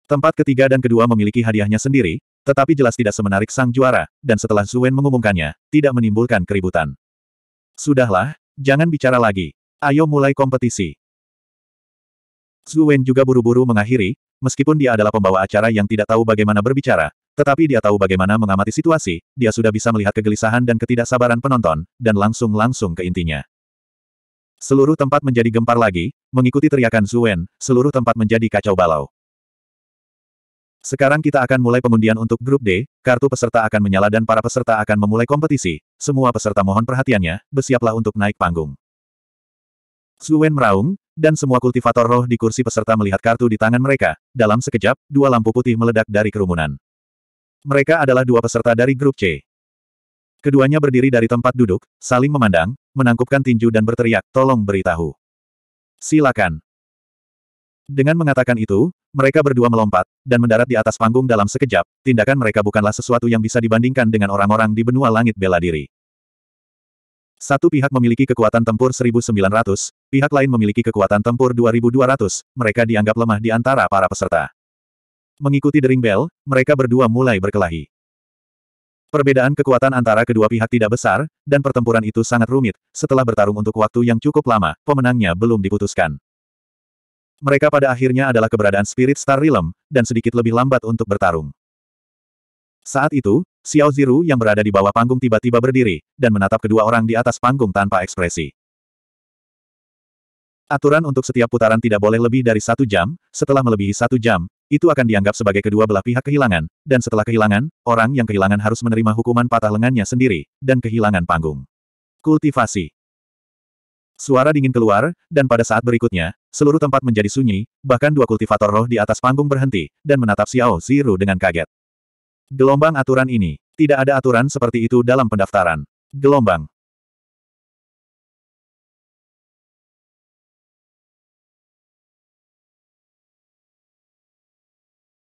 Tempat ketiga dan kedua memiliki hadiahnya sendiri, tetapi jelas tidak semenarik sang juara, dan setelah Zuen mengumumkannya, tidak menimbulkan keributan. Sudahlah, jangan bicara lagi. Ayo mulai kompetisi. Zuen juga buru-buru mengakhiri, meskipun dia adalah pembawa acara yang tidak tahu bagaimana berbicara, tetapi dia tahu bagaimana mengamati situasi, dia sudah bisa melihat kegelisahan dan ketidaksabaran penonton, dan langsung-langsung ke intinya. Seluruh tempat menjadi gempar lagi, mengikuti teriakan Zuen, seluruh tempat menjadi kacau balau. Sekarang kita akan mulai pengundian untuk grup D, kartu peserta akan menyala dan para peserta akan memulai kompetisi. Semua peserta mohon perhatiannya, bersiaplah untuk naik panggung. Suen meraung, dan semua kultivator roh di kursi peserta melihat kartu di tangan mereka. Dalam sekejap, dua lampu putih meledak dari kerumunan. Mereka adalah dua peserta dari grup C. Keduanya berdiri dari tempat duduk, saling memandang, menangkupkan tinju dan berteriak, tolong beritahu. Silakan. Dengan mengatakan itu, mereka berdua melompat, dan mendarat di atas panggung dalam sekejap, tindakan mereka bukanlah sesuatu yang bisa dibandingkan dengan orang-orang di benua langit bela diri. Satu pihak memiliki kekuatan tempur 1900, pihak lain memiliki kekuatan tempur 2200, mereka dianggap lemah di antara para peserta. Mengikuti dering bel, mereka berdua mulai berkelahi. Perbedaan kekuatan antara kedua pihak tidak besar, dan pertempuran itu sangat rumit, setelah bertarung untuk waktu yang cukup lama, pemenangnya belum diputuskan. Mereka pada akhirnya adalah keberadaan Spirit Star Realm, dan sedikit lebih lambat untuk bertarung. Saat itu, Xiao Ziru yang berada di bawah panggung tiba-tiba berdiri, dan menatap kedua orang di atas panggung tanpa ekspresi. Aturan untuk setiap putaran tidak boleh lebih dari satu jam, setelah melebihi satu jam, itu akan dianggap sebagai kedua belah pihak kehilangan, dan setelah kehilangan, orang yang kehilangan harus menerima hukuman patah lengannya sendiri, dan kehilangan panggung. Kultivasi Suara dingin keluar, dan pada saat berikutnya, seluruh tempat menjadi sunyi, bahkan dua kultivator roh di atas panggung berhenti, dan menatap Xiao Ziru dengan kaget. Gelombang aturan ini. Tidak ada aturan seperti itu dalam pendaftaran. Gelombang.